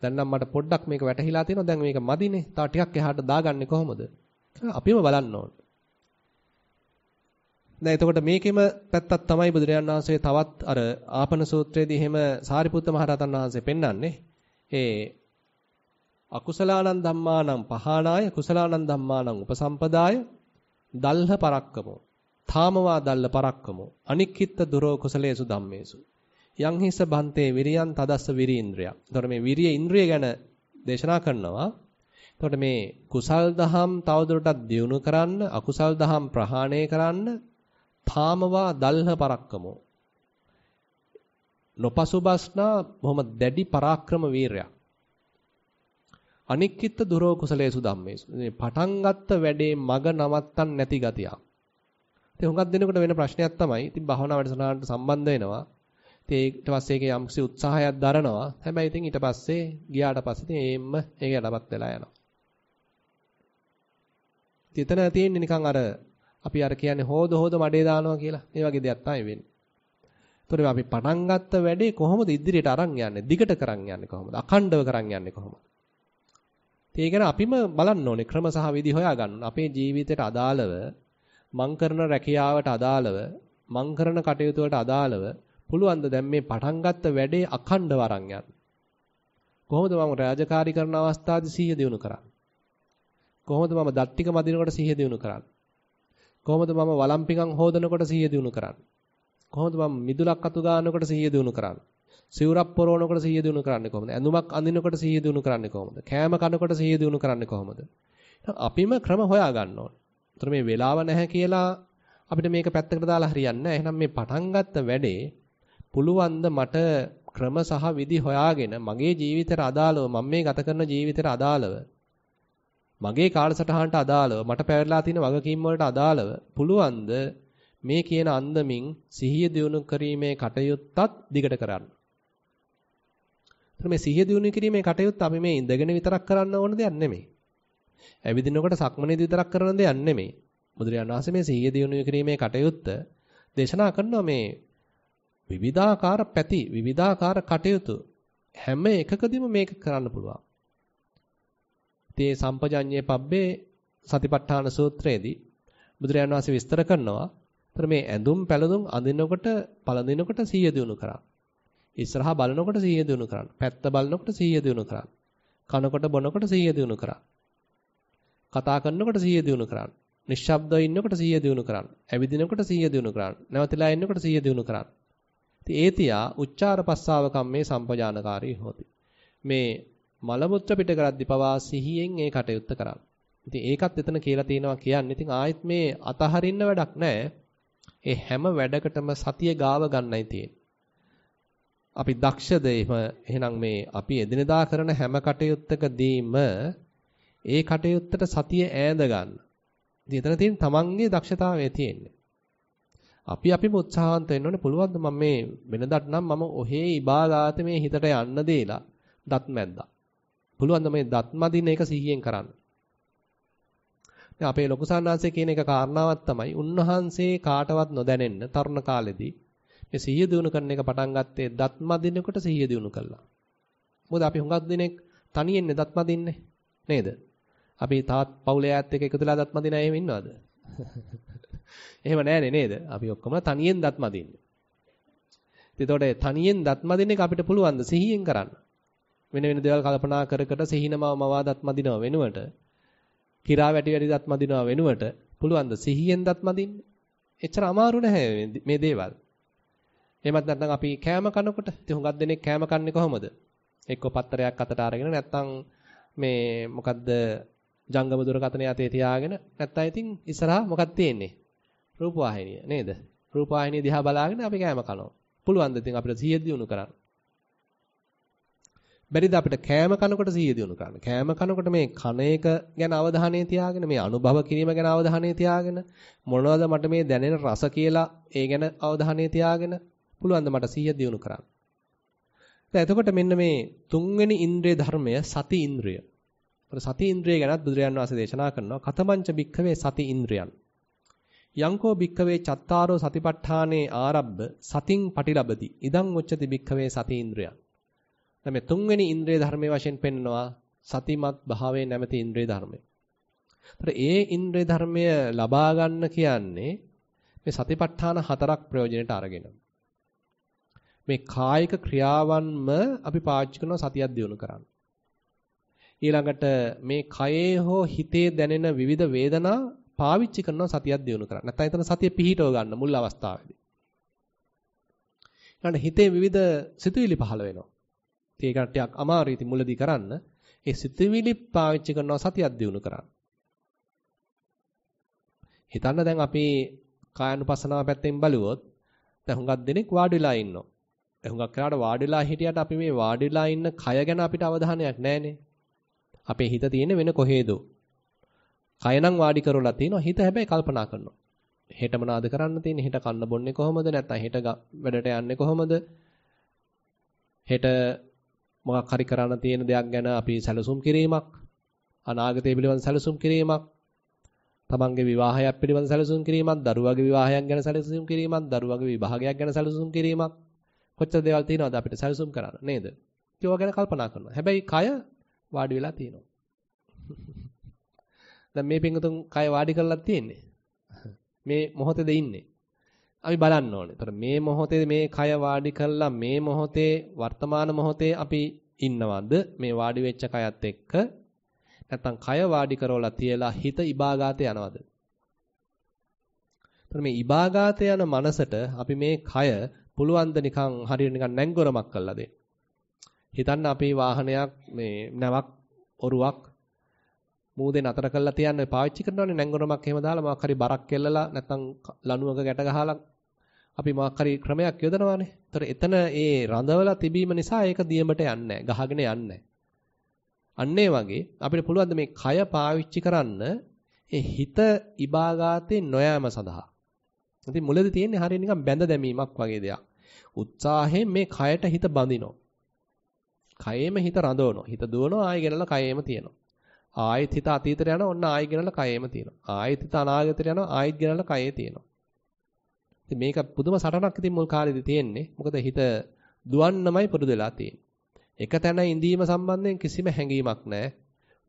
දැන් නම් මට පොඩ්ඩක් මේක වැටහිලා තියෙනවා. දැන් මේක මදිනේ. තව ටිකක් එහාට දාගන්නේ කොහොමද? අපිම බලන්න ඕනේ. දැන් එතකොට මේකෙම පැත්තක් තමයි බුදුරජාණන් වහන්සේ තවත් අර ආපන සූත්‍රයේදී එහෙම සාරිපුත්ත මහරහතන් වහන්සේ පෙන්වන්නේ. ඒ අකුසලානං ධම්මානං පහානාය කුසලානං ධම්මානං උපසම්පදාය දල්හ පරක්කමෝ තාමවා දල්ල පරක්කමෝ අනික්කිත දුරෝ කුසලේසු ධම්මේසු යං හිස බන්තේ විරියන් තදස්ස විරීන්ද්‍රය. එතකොට මේ විරිය ඉන්ද්‍රිය ගැන දේශනා කරනවා. එතකොට මේ කුසල් දහම් තවදුරටත් දියුණු කරන්න, අකුසල් දහම් ප්‍රහාණය කරන්න තාමවා දල්හ පරක්කමෝ. නොපසුබස්නා බොහොම දැඩි පරාක්‍රම වීරයක්. අනික්කිට දුරෝ කුසලේසු ධම්මේසු. මේ පටන් ගත්ත වැඩේ මග නවත්තන්න නැති ගතියක්. ඉතින් හුඟක් දෙනකොට වෙන ප්‍රශ්නයක් තමයි. ඉතින් භාවනා වැඩසටහනට සම්බන්ධ වෙනවා. ඉතින් ඊට පස්සේ ඒකේ යම්කිසි උත්සාහයක් දරනවා. හැබැයි ඉතින් ඊට පස්සේ ගියාට පස්සේ ඉතින් ඒම්ම ඒක යටපත් වෙලා යනවා. ඉතින් එතන තියෙන්නේ නිකන් අර අපි අර කියන්නේ හොද හොද මඩේ දානවා කියලා. මේ වගේ දෙයක් තමයි වෙන්නේ. ඒතකොට අපි පටන් ගත්ත වැඩේ කොහොමද ඉදිරියට අරන් යන්නේ? දිගට කරන් යන්නේ කොහොමද? අඛණ්ඩව කරන් යන්නේ කොහොමද? ඒ කියන්නේ අපිම බලන්න ඕනේ ක්‍රම සහ විදි හොයාගන්න ඕනේ. අපේ ජීවිතයට අදාළව මං කරන රැකියාවට අදාළව මං කරන කටයුතු වලට අදාළව පුළුවන් ද දැන් මේ පටන් ගත්ත වැඩේ අඛණ්ඩව අරන් යන්න. කොහොමද මම රාජකාරී කරන අවස්ථාවේදී සිහිය දිනු කරන්නේ? කොහොමද මම දත් ටික මදිනකොට සිහිය දිනු කරන්නේ? කොහොමද මම වළම්පිකම් හොදනකොට සිහිය දිනු කරන්නේ? කොහොමද මම මිදුලක් අතු ගන්නකොට සිහිය දිනු කරන්නේ? සිවුරක් පොරවනකොට සිහිය දිනු කරන්නේ කොහොමද? ඇඳුමක් අඳිනකොට සිහිය දිනු කරන්නේ කොහොමද? කෑම කනකොට සිහිය දිනු කරන්නේ කොහොමද? අපිම ක්‍රම හොයා ගන්න ඕනේ. උතර මේ වෙලාව නැහැ කියලා අපිට මේක පැත්තකට දාලා හරියන්නේ නැහැ. එහෙනම් මේ පටන් ගත්ත වැඩේ පුළුවන් මට ක්‍රම සහ විදි හොයාගෙන මගේ ජීවිතේට අදාළව මම මේ ගත කරන ජීවිතේට අදාළව මගේ කාලසටහනට අදාළව මට පැවරලා තියෙන වගකීම් වලට අදාළව පුළුවන් මේ කියන අන්දමින් සිහිය දියුණු කිරීමේ කටයුත්තත් දිගට කරන්න. එතන මේ සිහිය දියුණු කිරීමේ කටයුත්ත අපි මේ ඉඳගෙන විතරක් කරන්න ඕන දෙයක් නෙමෙයි. ඇවිදිනකොට සක්මනේදී විතරක් කරන දෙයක් නෙමෙයි. බුදුරජාණන් වහන්සේ මේ සිහිය දියුණු කිරීමේ කටයුත්ත දේශනා කරනවා මේ විවිධාකාර පැති විවිධාකාර කටයුතු හැම එකකදීම මේක කරන්න පුළුවන්. තේ සම්පජඤ්ඤේ පබ්බේ සතිපට්ඨාන සූත්‍රයේදී බුදුරජාණන් වහන්සේ විස්තර කරනවා. එතන මේ ඇඳුම් පැළඳුම් අඳිනකොට පළඳිනකොට සිහිය දියුණු කරා. ඉස්සරහා බලනකොට සිහිය දිනු කරන්න. පැත්ත බලනකොට සිහිය දිනු කරන්න. කනකොට බොනකොට සිහිය දිනු කරන්න. කතා කරනකොට සිහිය දිනු කරන්න. නිශ්ශබ්දව ඉන්නකොට සිහිය දිනු කරන්න. ඇවිදිනකොට සිහිය දිනු කරන්න. නැවතිලා ඉන්නකොට සිහිය දිනු කරන්න. ඉතින් ඒ තියා උච්චාර පස්සාව කම්මේ සම්පජානකාරී හොති. මේ මල මුත්‍ර පිට කරද්දි පවා සිහියෙන් ඒ කටයුත්ත කරන්න. ඉතින් ඒකත් එතන කියලා තියෙනවා කියන්නේ. ඉතින් ආයෙත් මේ අතහරින්න වැඩක් නැහැ. ඒ හැම වැඩකටම සතිය ගාව ගන්නයි තියෙන්නේ. අපි දක්ෂද එහෙනම් මේ අපි එදිනදා කරන හැම කටයුත්තකදීම ඒ කටයුත්තට සතිය ඈඳ ගන්න. ඉතින් එතන තියෙන තමන්ගේ දක්ෂතාවය තියෙන්නේ. අපි අපිම උත්සාහන්ත වෙන්න ඕනේ පුළුවන් මම මේ වෙනදට නම් මම ඔහේ ඉබාදාත මේ හිතට යන්න දෙලා දත් මැද්දා. පුළුවන් මේ දත් මදින එක සිහියෙන් කරන්න. දැන් අපේ ලොකු සාන්නාංශය කියන එක කාරණාවක් තමයි උන්වහන්සේ කාටවත් නොදැනෙන්න තරුණ කාලෙදී මේ සිහිය දිනු කරන එක පටන් ගත්තේ දත් මදිනකොට සිහිය දිනු කළා. මොකද අපි හුඟක් දිනෙක තනියෙන්නේ දත් මදින්නේ නේද? අපි තාත් පවුලේ ඈත් එක්ක එකතුලා දත් මදින අය ඉන්නවද? එහෙම නෑනේ නේද? අපි ඔක්කොම තනියෙන් දත් මදින්නේ. එතකොට තනියෙන් දත් මදින එක අපිට පුළුවන් ද සිහියෙන් කරන්න. වෙන වෙන දේවල් කල්පනා කර කර සිහිනමව මවා දත් මදිනව වෙනුවට කිරා වැටි වැටි දත් මදිනව වෙනුවට පුළුවන් ද සිහියෙන් දත් මදින්න? එච්චර අමාරු නෑ මේ දේවල්. එහෙමත් නැත්නම් අපි කෑම කනකොට ඉතින් හුඟක් දෙනෙක් කෑම කන්නේ කොහොමද? එක්කෝ පත්තරයක් අතට අරගෙන නැත්නම් මේ මොකද්ද ජංගම දුරකථනය අතේ තියාගෙන නැත්නම් ඉතින් ඉස්සරහා මොකක්ද තියෙන්නේ? රූපවාහිනිය නේද? රූපවාහිනිය දිහා බලාගෙන අපි කෑම කනවා. පුළුවන් ද ඉතින් අපිට සිහිය දියුණු කරන්න. බැරිද අපිට කෑම කනකොට සිහිය දියුණු කරන්න. කෑම කනකොට මේ කන එක ගැන අවධානය තියාගෙන මේ අනුභව කිරීම ගැන අවධානය තියාගෙන මොනවද මට මේ දැනෙන රස කියලා ඒ ගැන අවධානය තියාගෙන පුළුවන් ද මට සිහිය දියුණු කරන්න. එතකොට මෙන්න මේ තුන්වෙනි ඉන්ද්‍රිය ධර්මය සති ඉන්ද්‍රිය. සති ඉන්ද්‍රිය ගැනත් බුදුරජාන් වහන්සේ දේශනා කරනවා කතමංච භික්ඛවේ සති ඉන්ද්‍රියන් යංකෝ භික්ඛවේ චත්තාරෝ සතිපට්ඨානේ ආරබ්බ සතින් පටිලබති ඉදං උච්චති භික්ඛවේ සති ඉන්ද්‍රියන් දැන් මේ තුන්වෙනි ඉන්ද්‍රිය ධර්මයේ වශයෙන් පෙන්නවා සතිමත් භාවයේ නැමැති ඉන්ද්‍රිය ධර්මය. ඒතර ඒ ඉන්ද්‍රිය ධර්මය ලබා ගන්න කියන්නේ මේ සතිපට්ඨාන හතරක් ප්‍රයෝජනෙට අරගෙනම මේ කායික ක්‍රියාවන්ම අපි පාවිච්චි කරනවා සතියක් දිනු කරන්න. ඊළඟට මේ කයේ හෝ හිතේ දැනෙන විවිධ වේදනා පාවිච්චි කරනවා සතියක් දිනු කරන්න. නැත්නම් එතන සතිය පිහිටව ගන්න මුල් අවස්ථාවේදී. ඊළඟට හිතේ විවිධ සිතුවිලි පහළ වෙනවා. ඉතින් ඒක ටිකක් අමාරුයි ඉතින් මුලදී කරන්න. ඒ සිතුවිලි පාවිච්චි කරනවා සතියක් දිනු කරන්න. හිතන්න දැන් අපි කායानुපස්සනාව පැත්තෙන් බලුවොත් දැන් හුඟක් දෙනෙක් වාඩිලා ඉන්නවා. හුඟක් කරාට වාඩිලා හිටියට අපි මේ වාඩිලා ඉන්න කය ගැන අපිට අවධානයක් නැහනේ. අපේ හිත තියෙන්නේ වෙන කොහේදෝ. කය නම් වාඩි කරලා තිනවා හිත හැබැයි කල්පනා කරනවා. හෙට මොනවාද කරන්න තියෙන්නේ? හෙට කන්න බොන්නේ කොහොමද? නැත්නම් හෙට වැඩට යන්නේ කොහොමද? හෙට මොකක් හරි කරන්න තියෙන දෙයක් ගැන අපි සැලසුම් කිරීමක්, අනාගතය පිළිබඳ සැලසුම් කිරීමක්, තමන්ගේ විවාහයක් පිළිබඳ සැලසුම් කිරීමක්, දරුවාගේ විවාහයක් ගැන සැලසුම් කිරීමක්, දරුවාගේ විභාගයක් ගැන සැලසුම් කිරීමක් කොච්චර දේවල් තියෙනවද අපිට සැලසුම් කරන්න නේද? ඒවා ගැන කල්පනා කරනවා. හැබැයි කය වාඩි වෙලා තියෙනවා. දැන් මේ පිංගුතුන් කය වාඩි කරලා තියෙන්නේ. මේ මොහොතේද ඉන්නේ. අපි බලන්න ඕනේ. ඒතර මේ මොහොතේ මේ කය වාඩි කරලා මේ මොහොතේ වර්තමාන මොහොතේ අපි ඉන්නවද? මේ වාඩි වෙච්ච කයත් එක්ක නැත්නම් කය වාඩි කරවලා තියලා හිත ඉබාගාතේ යනවද? එතන මේ ඉබාගාතේ යන මනසට අපි මේ කය පුළුවන් ද නිකන් හරියට නිකන් නැංගොරමක් කරලා දෙන්න. හිතන්න අපේ වාහනයක් මේ නැවක් ඔරුවක් මූදේ නතර කරලා තියන්න පාවිච්චි කරනවානේ නැංගොරමක් එහෙම දාලා මොකක් හරි බරක් කෙල්ලලා නැත්නම් ලණුවක ගැට ගහලා අපි මොකක් හරි ක්‍රමයක් යොදනවානේ. ඒතර එතන ඒ රඳවලා තිබීම නිසා ඒක දියඹට යන්නේ ගහගෙන යන්නේ අන්නේ වගේ අපිට පුළුවන් මේ කය පාවිච්චි කරන්න ඒ හිත ඉබාගාතේ නොයෑම සඳහා. ඉතින් මුලදී තියෙන්නේ හරිය නිකන් බැඳ දැමීමක් වගේ දෙයක්. උත්සාහයෙන් මේ කයට හිත බඳිනවා. කයෙම හිත රඳවනවා. හිත දුවනවා ආයෙ ගෙනල්ලා කයෙම තියෙනවා. ආයෙත් හිත අතීතයට යනවා ඔන්න ආයෙ ගෙනල්ලා කයෙම තියෙනවා. ආයෙත් හිත අනාගතයට යනවා ආයෙත් ගෙනල්ලා කයෙ තියෙනවා. ඉතින් මේක පුදුම සටනක් ඉතින් මුල් කාලෙදි තියෙන්නේ. මොකද හිත දුවන්නමයි පුරුදු වෙලා තියෙන්නේ. එක තැන ඉඳීම සම්බන්ධයෙන් කිසිම හැඟීමක් නැහැ.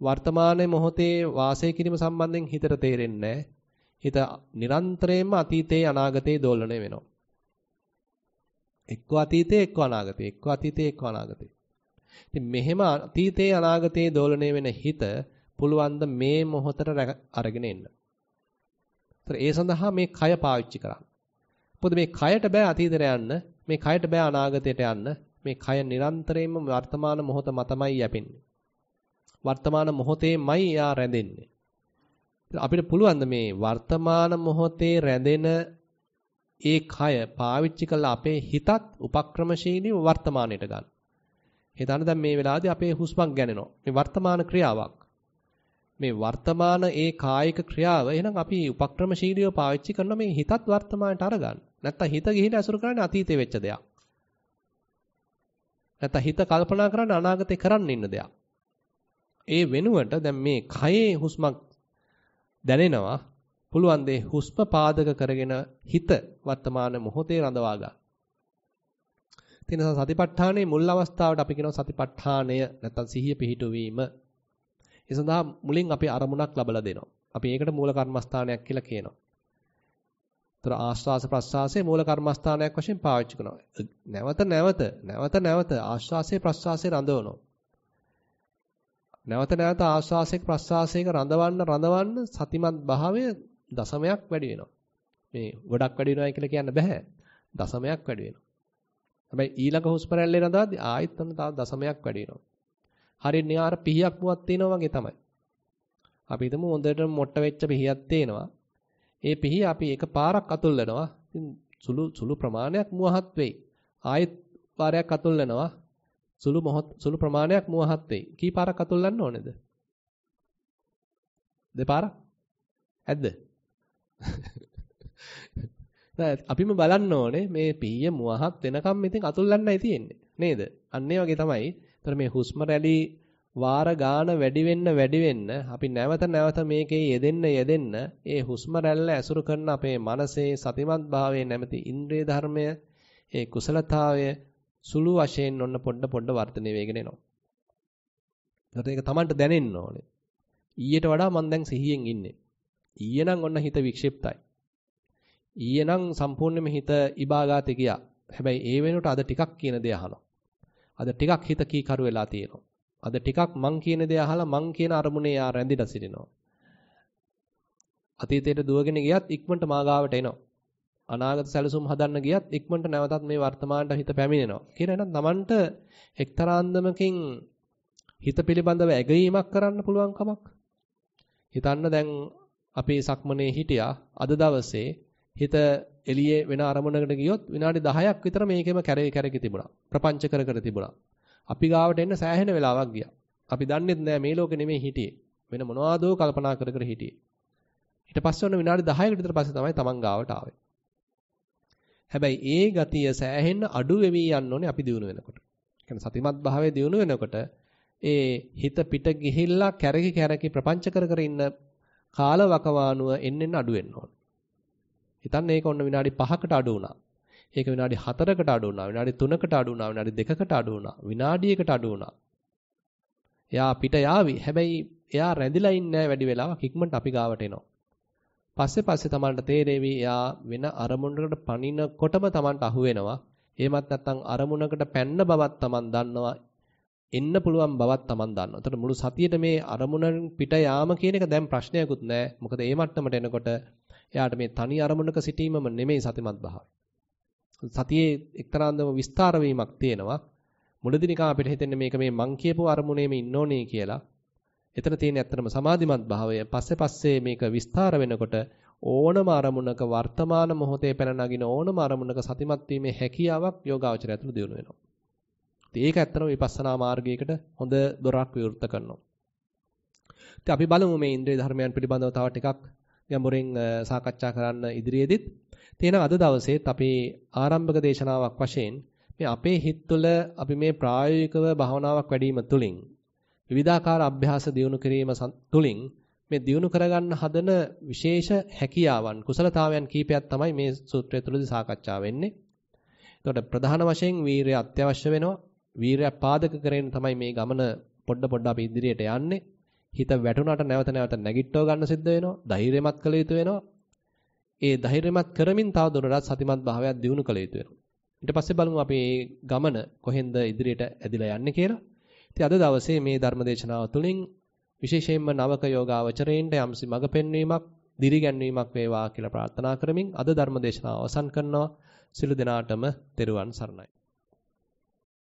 වර්තමානයේ මොහොතේ වාසය කිරීම සම්බන්ධයෙන් හිතට තේරෙන්නේ නැහැ. හිත නිරන්තරයෙන්ම අතීතයේ අනාගතයේ දෝලණය වෙනවා. එක්ක අතීතේ එක්ක අනාගතේ එක්ක අතීතේ එක්ක අනාගතේ ඉතින් මෙහෙම අතීතේ අනාගතේ දෝලණය වෙන හිත පුළුවන් ද මේ මොහොතට අරගෙන එන්න. ඒ සඳහා මේ කය පාවිච්චි කරන්න. මොකද මේ කයට බෑ අතීතයට යන්න, මේ කයට බෑ අනාගතයට යන්න. මේ කය නිරන්තරයෙන්ම වර්තමාන මොහොත මතමයි යැපෙන්නේ. වර්තමාන මොහොතේමයි යා රැඳෙන්නේ. අපිට පුළුවන් මේ වර්තමාන මොහොතේ රැඳෙන ඒ කය පාවිච්චි කරලා අපේ හිතත් උපක්‍රමශීලීව වර්තමානයට ගන්න. හිතන්න දැන් මේ වෙලාවේදී අපේ හුස්මක් ගන්නනවා. මේ වර්තමාන ක්‍රියාවක්. මේ වර්තමාන ඒ කායික ක්‍රියාව එහෙනම් අපි උපක්‍රමශීලීව පාවිච්චි කරන මේ හිතත් වර්තමානයට අරගන්න. නැත්තම් හිත ගිහින් අසුර කරන්නේ අතීතේ වෙච්ච දෙයක්. නැත්තම් හිත කල්පනා කරන්නේ අනාගතේ කරන්න ඉන්න දෙයක්. ඒ වෙනුවට දැන් මේ කයේ හුස්මක් දැනෙනවා පුළුවන් දේ හුස්ම පාදක කරගෙන හිත වර්තමාන මොහොතේ රඳවා ගන්න. ඒ නිසා සතිපට්ඨානයේ මුල් අවස්ථාවට අපි කියනවා සතිපට්ඨානය නැත්තම් සිහිය පිහිටුවීම. ඒ සඳහා මුලින් අපි අරමුණක් ලබලා දෙනවා. අපි ඒකට මූල කර්මස්ථානයක් කියලා කියනවා. ඒතර ආස්වාස ප්‍රස්වාසයේ මූල කර්මස්ථානයක් වශයෙන් පාවිච්චි කරනවා. නැවත නැවත නැවත නැවත ආස්වාසයේ ප්‍රස්වාසයේ රඳවනවා. නැවත නැවත ආස්වාසයක ප්‍රස්වාසයක රඳවන්න රඳවන්න සතිමත් භාවය දශමයක් වැඩි වෙනවා. මේ ගොඩක් වැඩි වෙනවා කියලා කියන්න බෑ. දශමයක් වැඩි වෙනවා. හැබැයි ඊළඟ හුස්ම රැල්ලේ රඳාදී ආයෙත් ඔන්න තව දශමයක් වැඩි වෙනවා. හරියට නිකාර පිහියක් මුවක් තියෙනවා වගේ තමයි. අපි හිතමු හොඳට මොට්ට වෙච්ච පිහියක් තියෙනවා. ඒ පිහිය අපි එක පාරක් අතුල්ලනවා. ඉතින් සුළු සුළු ප්‍රමාණයක් මුවහත් වෙයි. ආයෙත් පාරයක් අතුල්ලනවා. සුළු මොහොත් සුළු ප්‍රමාණයක් මුවහත් වෙයි. කී පාරක් අතුල්ලන්න ඕනේද? දෙපාරක්? ඇද්ද? අපිම බලන්න ඕනේ මේ පීය මුවහත් වෙනකම් ඉතින් අතුල්ලන්නයි තියෙන්නේ නේද? අන්න ඒ වගේ තමයි. ඒතර මේ හුස්ම රැලි වාර ගාන වැඩි වෙන්න වැඩි වෙන්න අපි නැවත නැවත මේකේ යෙදෙන්න යෙදෙන්න ඒ හුස්ම රැල්ල ඇසුරු කරන අපේ මනසේ සතිමත් භාවයේ නැමැති ඉන්ද්‍රිය ධර්මය ඒ කුසලතාවය සුළු වශයෙන් ඔන්න පොඩ පොඩ වර්ධනය වෙගෙන එනවා. ඒකට ඒක Tamanට දැනෙන්න ඕනේ. ඊට වඩා මම දැන් සිහියෙන් ඉන්නේ. ඊයේ නම් ඔන්න හිත වික්ෂිප්තයි. ඊයේ නම් සම්පූර්ණයෙන්ම හිත ඉබාගාතේ ගියා. හැබැයි ඒ වෙනුවට අද ටිකක් කියන දේ අහනවා. අද ටිකක් හිත කීකරු වෙලා තියෙනවා. අද ටිකක් මං කියන දේ අහලා මං කියන අරමුණේ යා රැඳිලා සිටිනවා. අතීතයට දුවගෙන ගියත් ඉක්මනට මාගාවට එනවා. අනාගත සැලසුම් හදන්න ගියත් ඉක්මනට නැවතත් මේ වර්තමානට හිත පැමිණෙනවා. කියන එක තමන්ට එක්තරාන්දමකින් හිත පිළිබඳව ඇගීමක් කරන්න පුළුවන් කමක්. හිතන්න දැන් අපේ සක්මනේ හිටියා. අද දවසේ හිත එළියේ වෙන අරමුණකට ගියොත් විනාඩි 10ක් විතර මේකෙම කැරේ කැරකි තිබුණා. ප්‍රපංච කර කර තිබුණා. අපි ගාවට එන්න සෑහෙන වෙලාවක් ගියා. අපි දන්නේත් නෑ මේ ලෝකෙ නෙමෙයි හිටියේ. වෙන මොනවාදෝ කල්පනා කර කර හිටියේ. ඊට පස්සේ ඔන්න විනාඩි 10කට විතර පස්සේ තමයි Taman ගාවට ආවේ. හැබැයි ඒ ගතිය සෑහෙන්න අඩු වෙවි යන්න ඕනේ අපි දිනු වෙනකොට. කියන්නේ සතිමත් භාවයේ දිනු වෙනකොට ඒ හිත පිට ගිහිල්ලා කැරකි කැරකි ප්‍රපංච කර කර ඉන්න කාල වකවානුව එන්නෙන් අඩු වෙන්න ඕන. හිතන්න ඒක ඔන්න විනාඩි 5කට අඩු වුණා. ඒක විනාඩි 4කට අඩු වුණා. විනාඩි 3කට අඩු වුණා. විනාඩි 2කට අඩු වුණා. විනාඩියකට අඩු වුණා. එයා පිට යාවි. හැබැයි එයා රැඳිලා ඉන්නේ වැඩි වෙලාවක් ඉක්මනට අපි ගාවට එනවා. පස්සේ පස්සේ Tamanට තේරෙවි එයා වෙන අරමුණකට පණිනකොටම Tamanට අහු වෙනවා. එහෙමත් නැත්නම් අරමුණකට පැන්න බවත් Taman දන්නවා. එන්න පුළුවන් බවත් Taman දන්නවා. එතකොට මුළු සතියට මේ අරමුණෙන් පිට යාම කියන එක දැන් ප්‍රශ්නයකුත් නැහැ. මොකද ඒ මට්ටමට එනකොට එයාට මේ තනි අරමුණක සිටීමම නෙමෙයි සතිමත් භාවය. සතියේ එක්තරාන්දම විස්තර වීමක් තියෙනවා. මුලදී නිකන් අපිට හිතෙන්නේ මේක මේ මං කියපු අරමුණේම ඉන්න ඕනේ කියලා. එතන තියෙන ඇත්තටම සමාධිමත් භාවය. පස්සේ පස්සේ මේක විස්තර වෙනකොට ඕනම අරමුණක වර්තමාන මොහොතේ පැන නගින ඕනම අරමුණක සතිමත් වීමේ හැකියාවක් යෝගාචරය ඇතුළු දිනු වෙනවා. ඉතින් ඒක ඇත්තටම විපස්සනා මාර්ගයකට හොඳ දොරක් විවෘත කරනවා. ඉතින් අපි බලමු මේ ඉන්ද්‍රිය ධර්මයන් පිළිබඳව තව ටිකක් ගැඹුරින් සාකච්ඡා කරන්න ඉදිරියේදීත්. තේන අද දවසේත් අපි ආරම්භක දේශනාවක් වශයෙන් මේ අපේ හිත තුළ අපි මේ ප්‍රායෝගිකව භාවනාවක් වැඩිම තුලින් විවිධාකාර අභ්‍යාස දියුණු කිරීම තුලින් මේ දියුණු කරගන්න හදන විශේෂ හැකියාවන් කුසලතාවයන් කීපයක් තමයි මේ සූත්‍රය තුළදී සාකච්ඡා වෙන්නේ. එතකොට ප්‍රධාන වශයෙන් වීරය අත්‍යවශ්‍ය වෙනවා. වීරය පාදක කරගෙන තමයි මේ ගමන පොඩ පොඩ අපි ඉදිරියට යන්නේ. හිත වැටුණාට නැවත නැවත නැගිටව ගන්න සිද්ධ වෙනවා. ධෛර්යමත් කළ යුතු වෙනවා. ඒ ධෛර්යමත් කරමින් තව දුරටත් සතිමත් භාවයක් දියුණු කළ යුතු වෙනවා. ඊට පස්සේ බලමු අපි මේ ගමන කොහෙන්ද ඉදිරියට ඇදිලා යන්නේ කියලා. ඉතින් අද දවසේ මේ ධර්මදේශනාව තුළින් විශේෂයෙන්ම නවක යෝගාවචරයෙන්ට යම්සි මඟ පෙන්වීමක්, දිරිගැන්වීමක් වේවා කියලා ප්‍රාර්ථනා කරමින් අද ධර්මදේශනාව අවසන් කරනවා. සිළු දිනාටම තෙරුවන් සරණයි.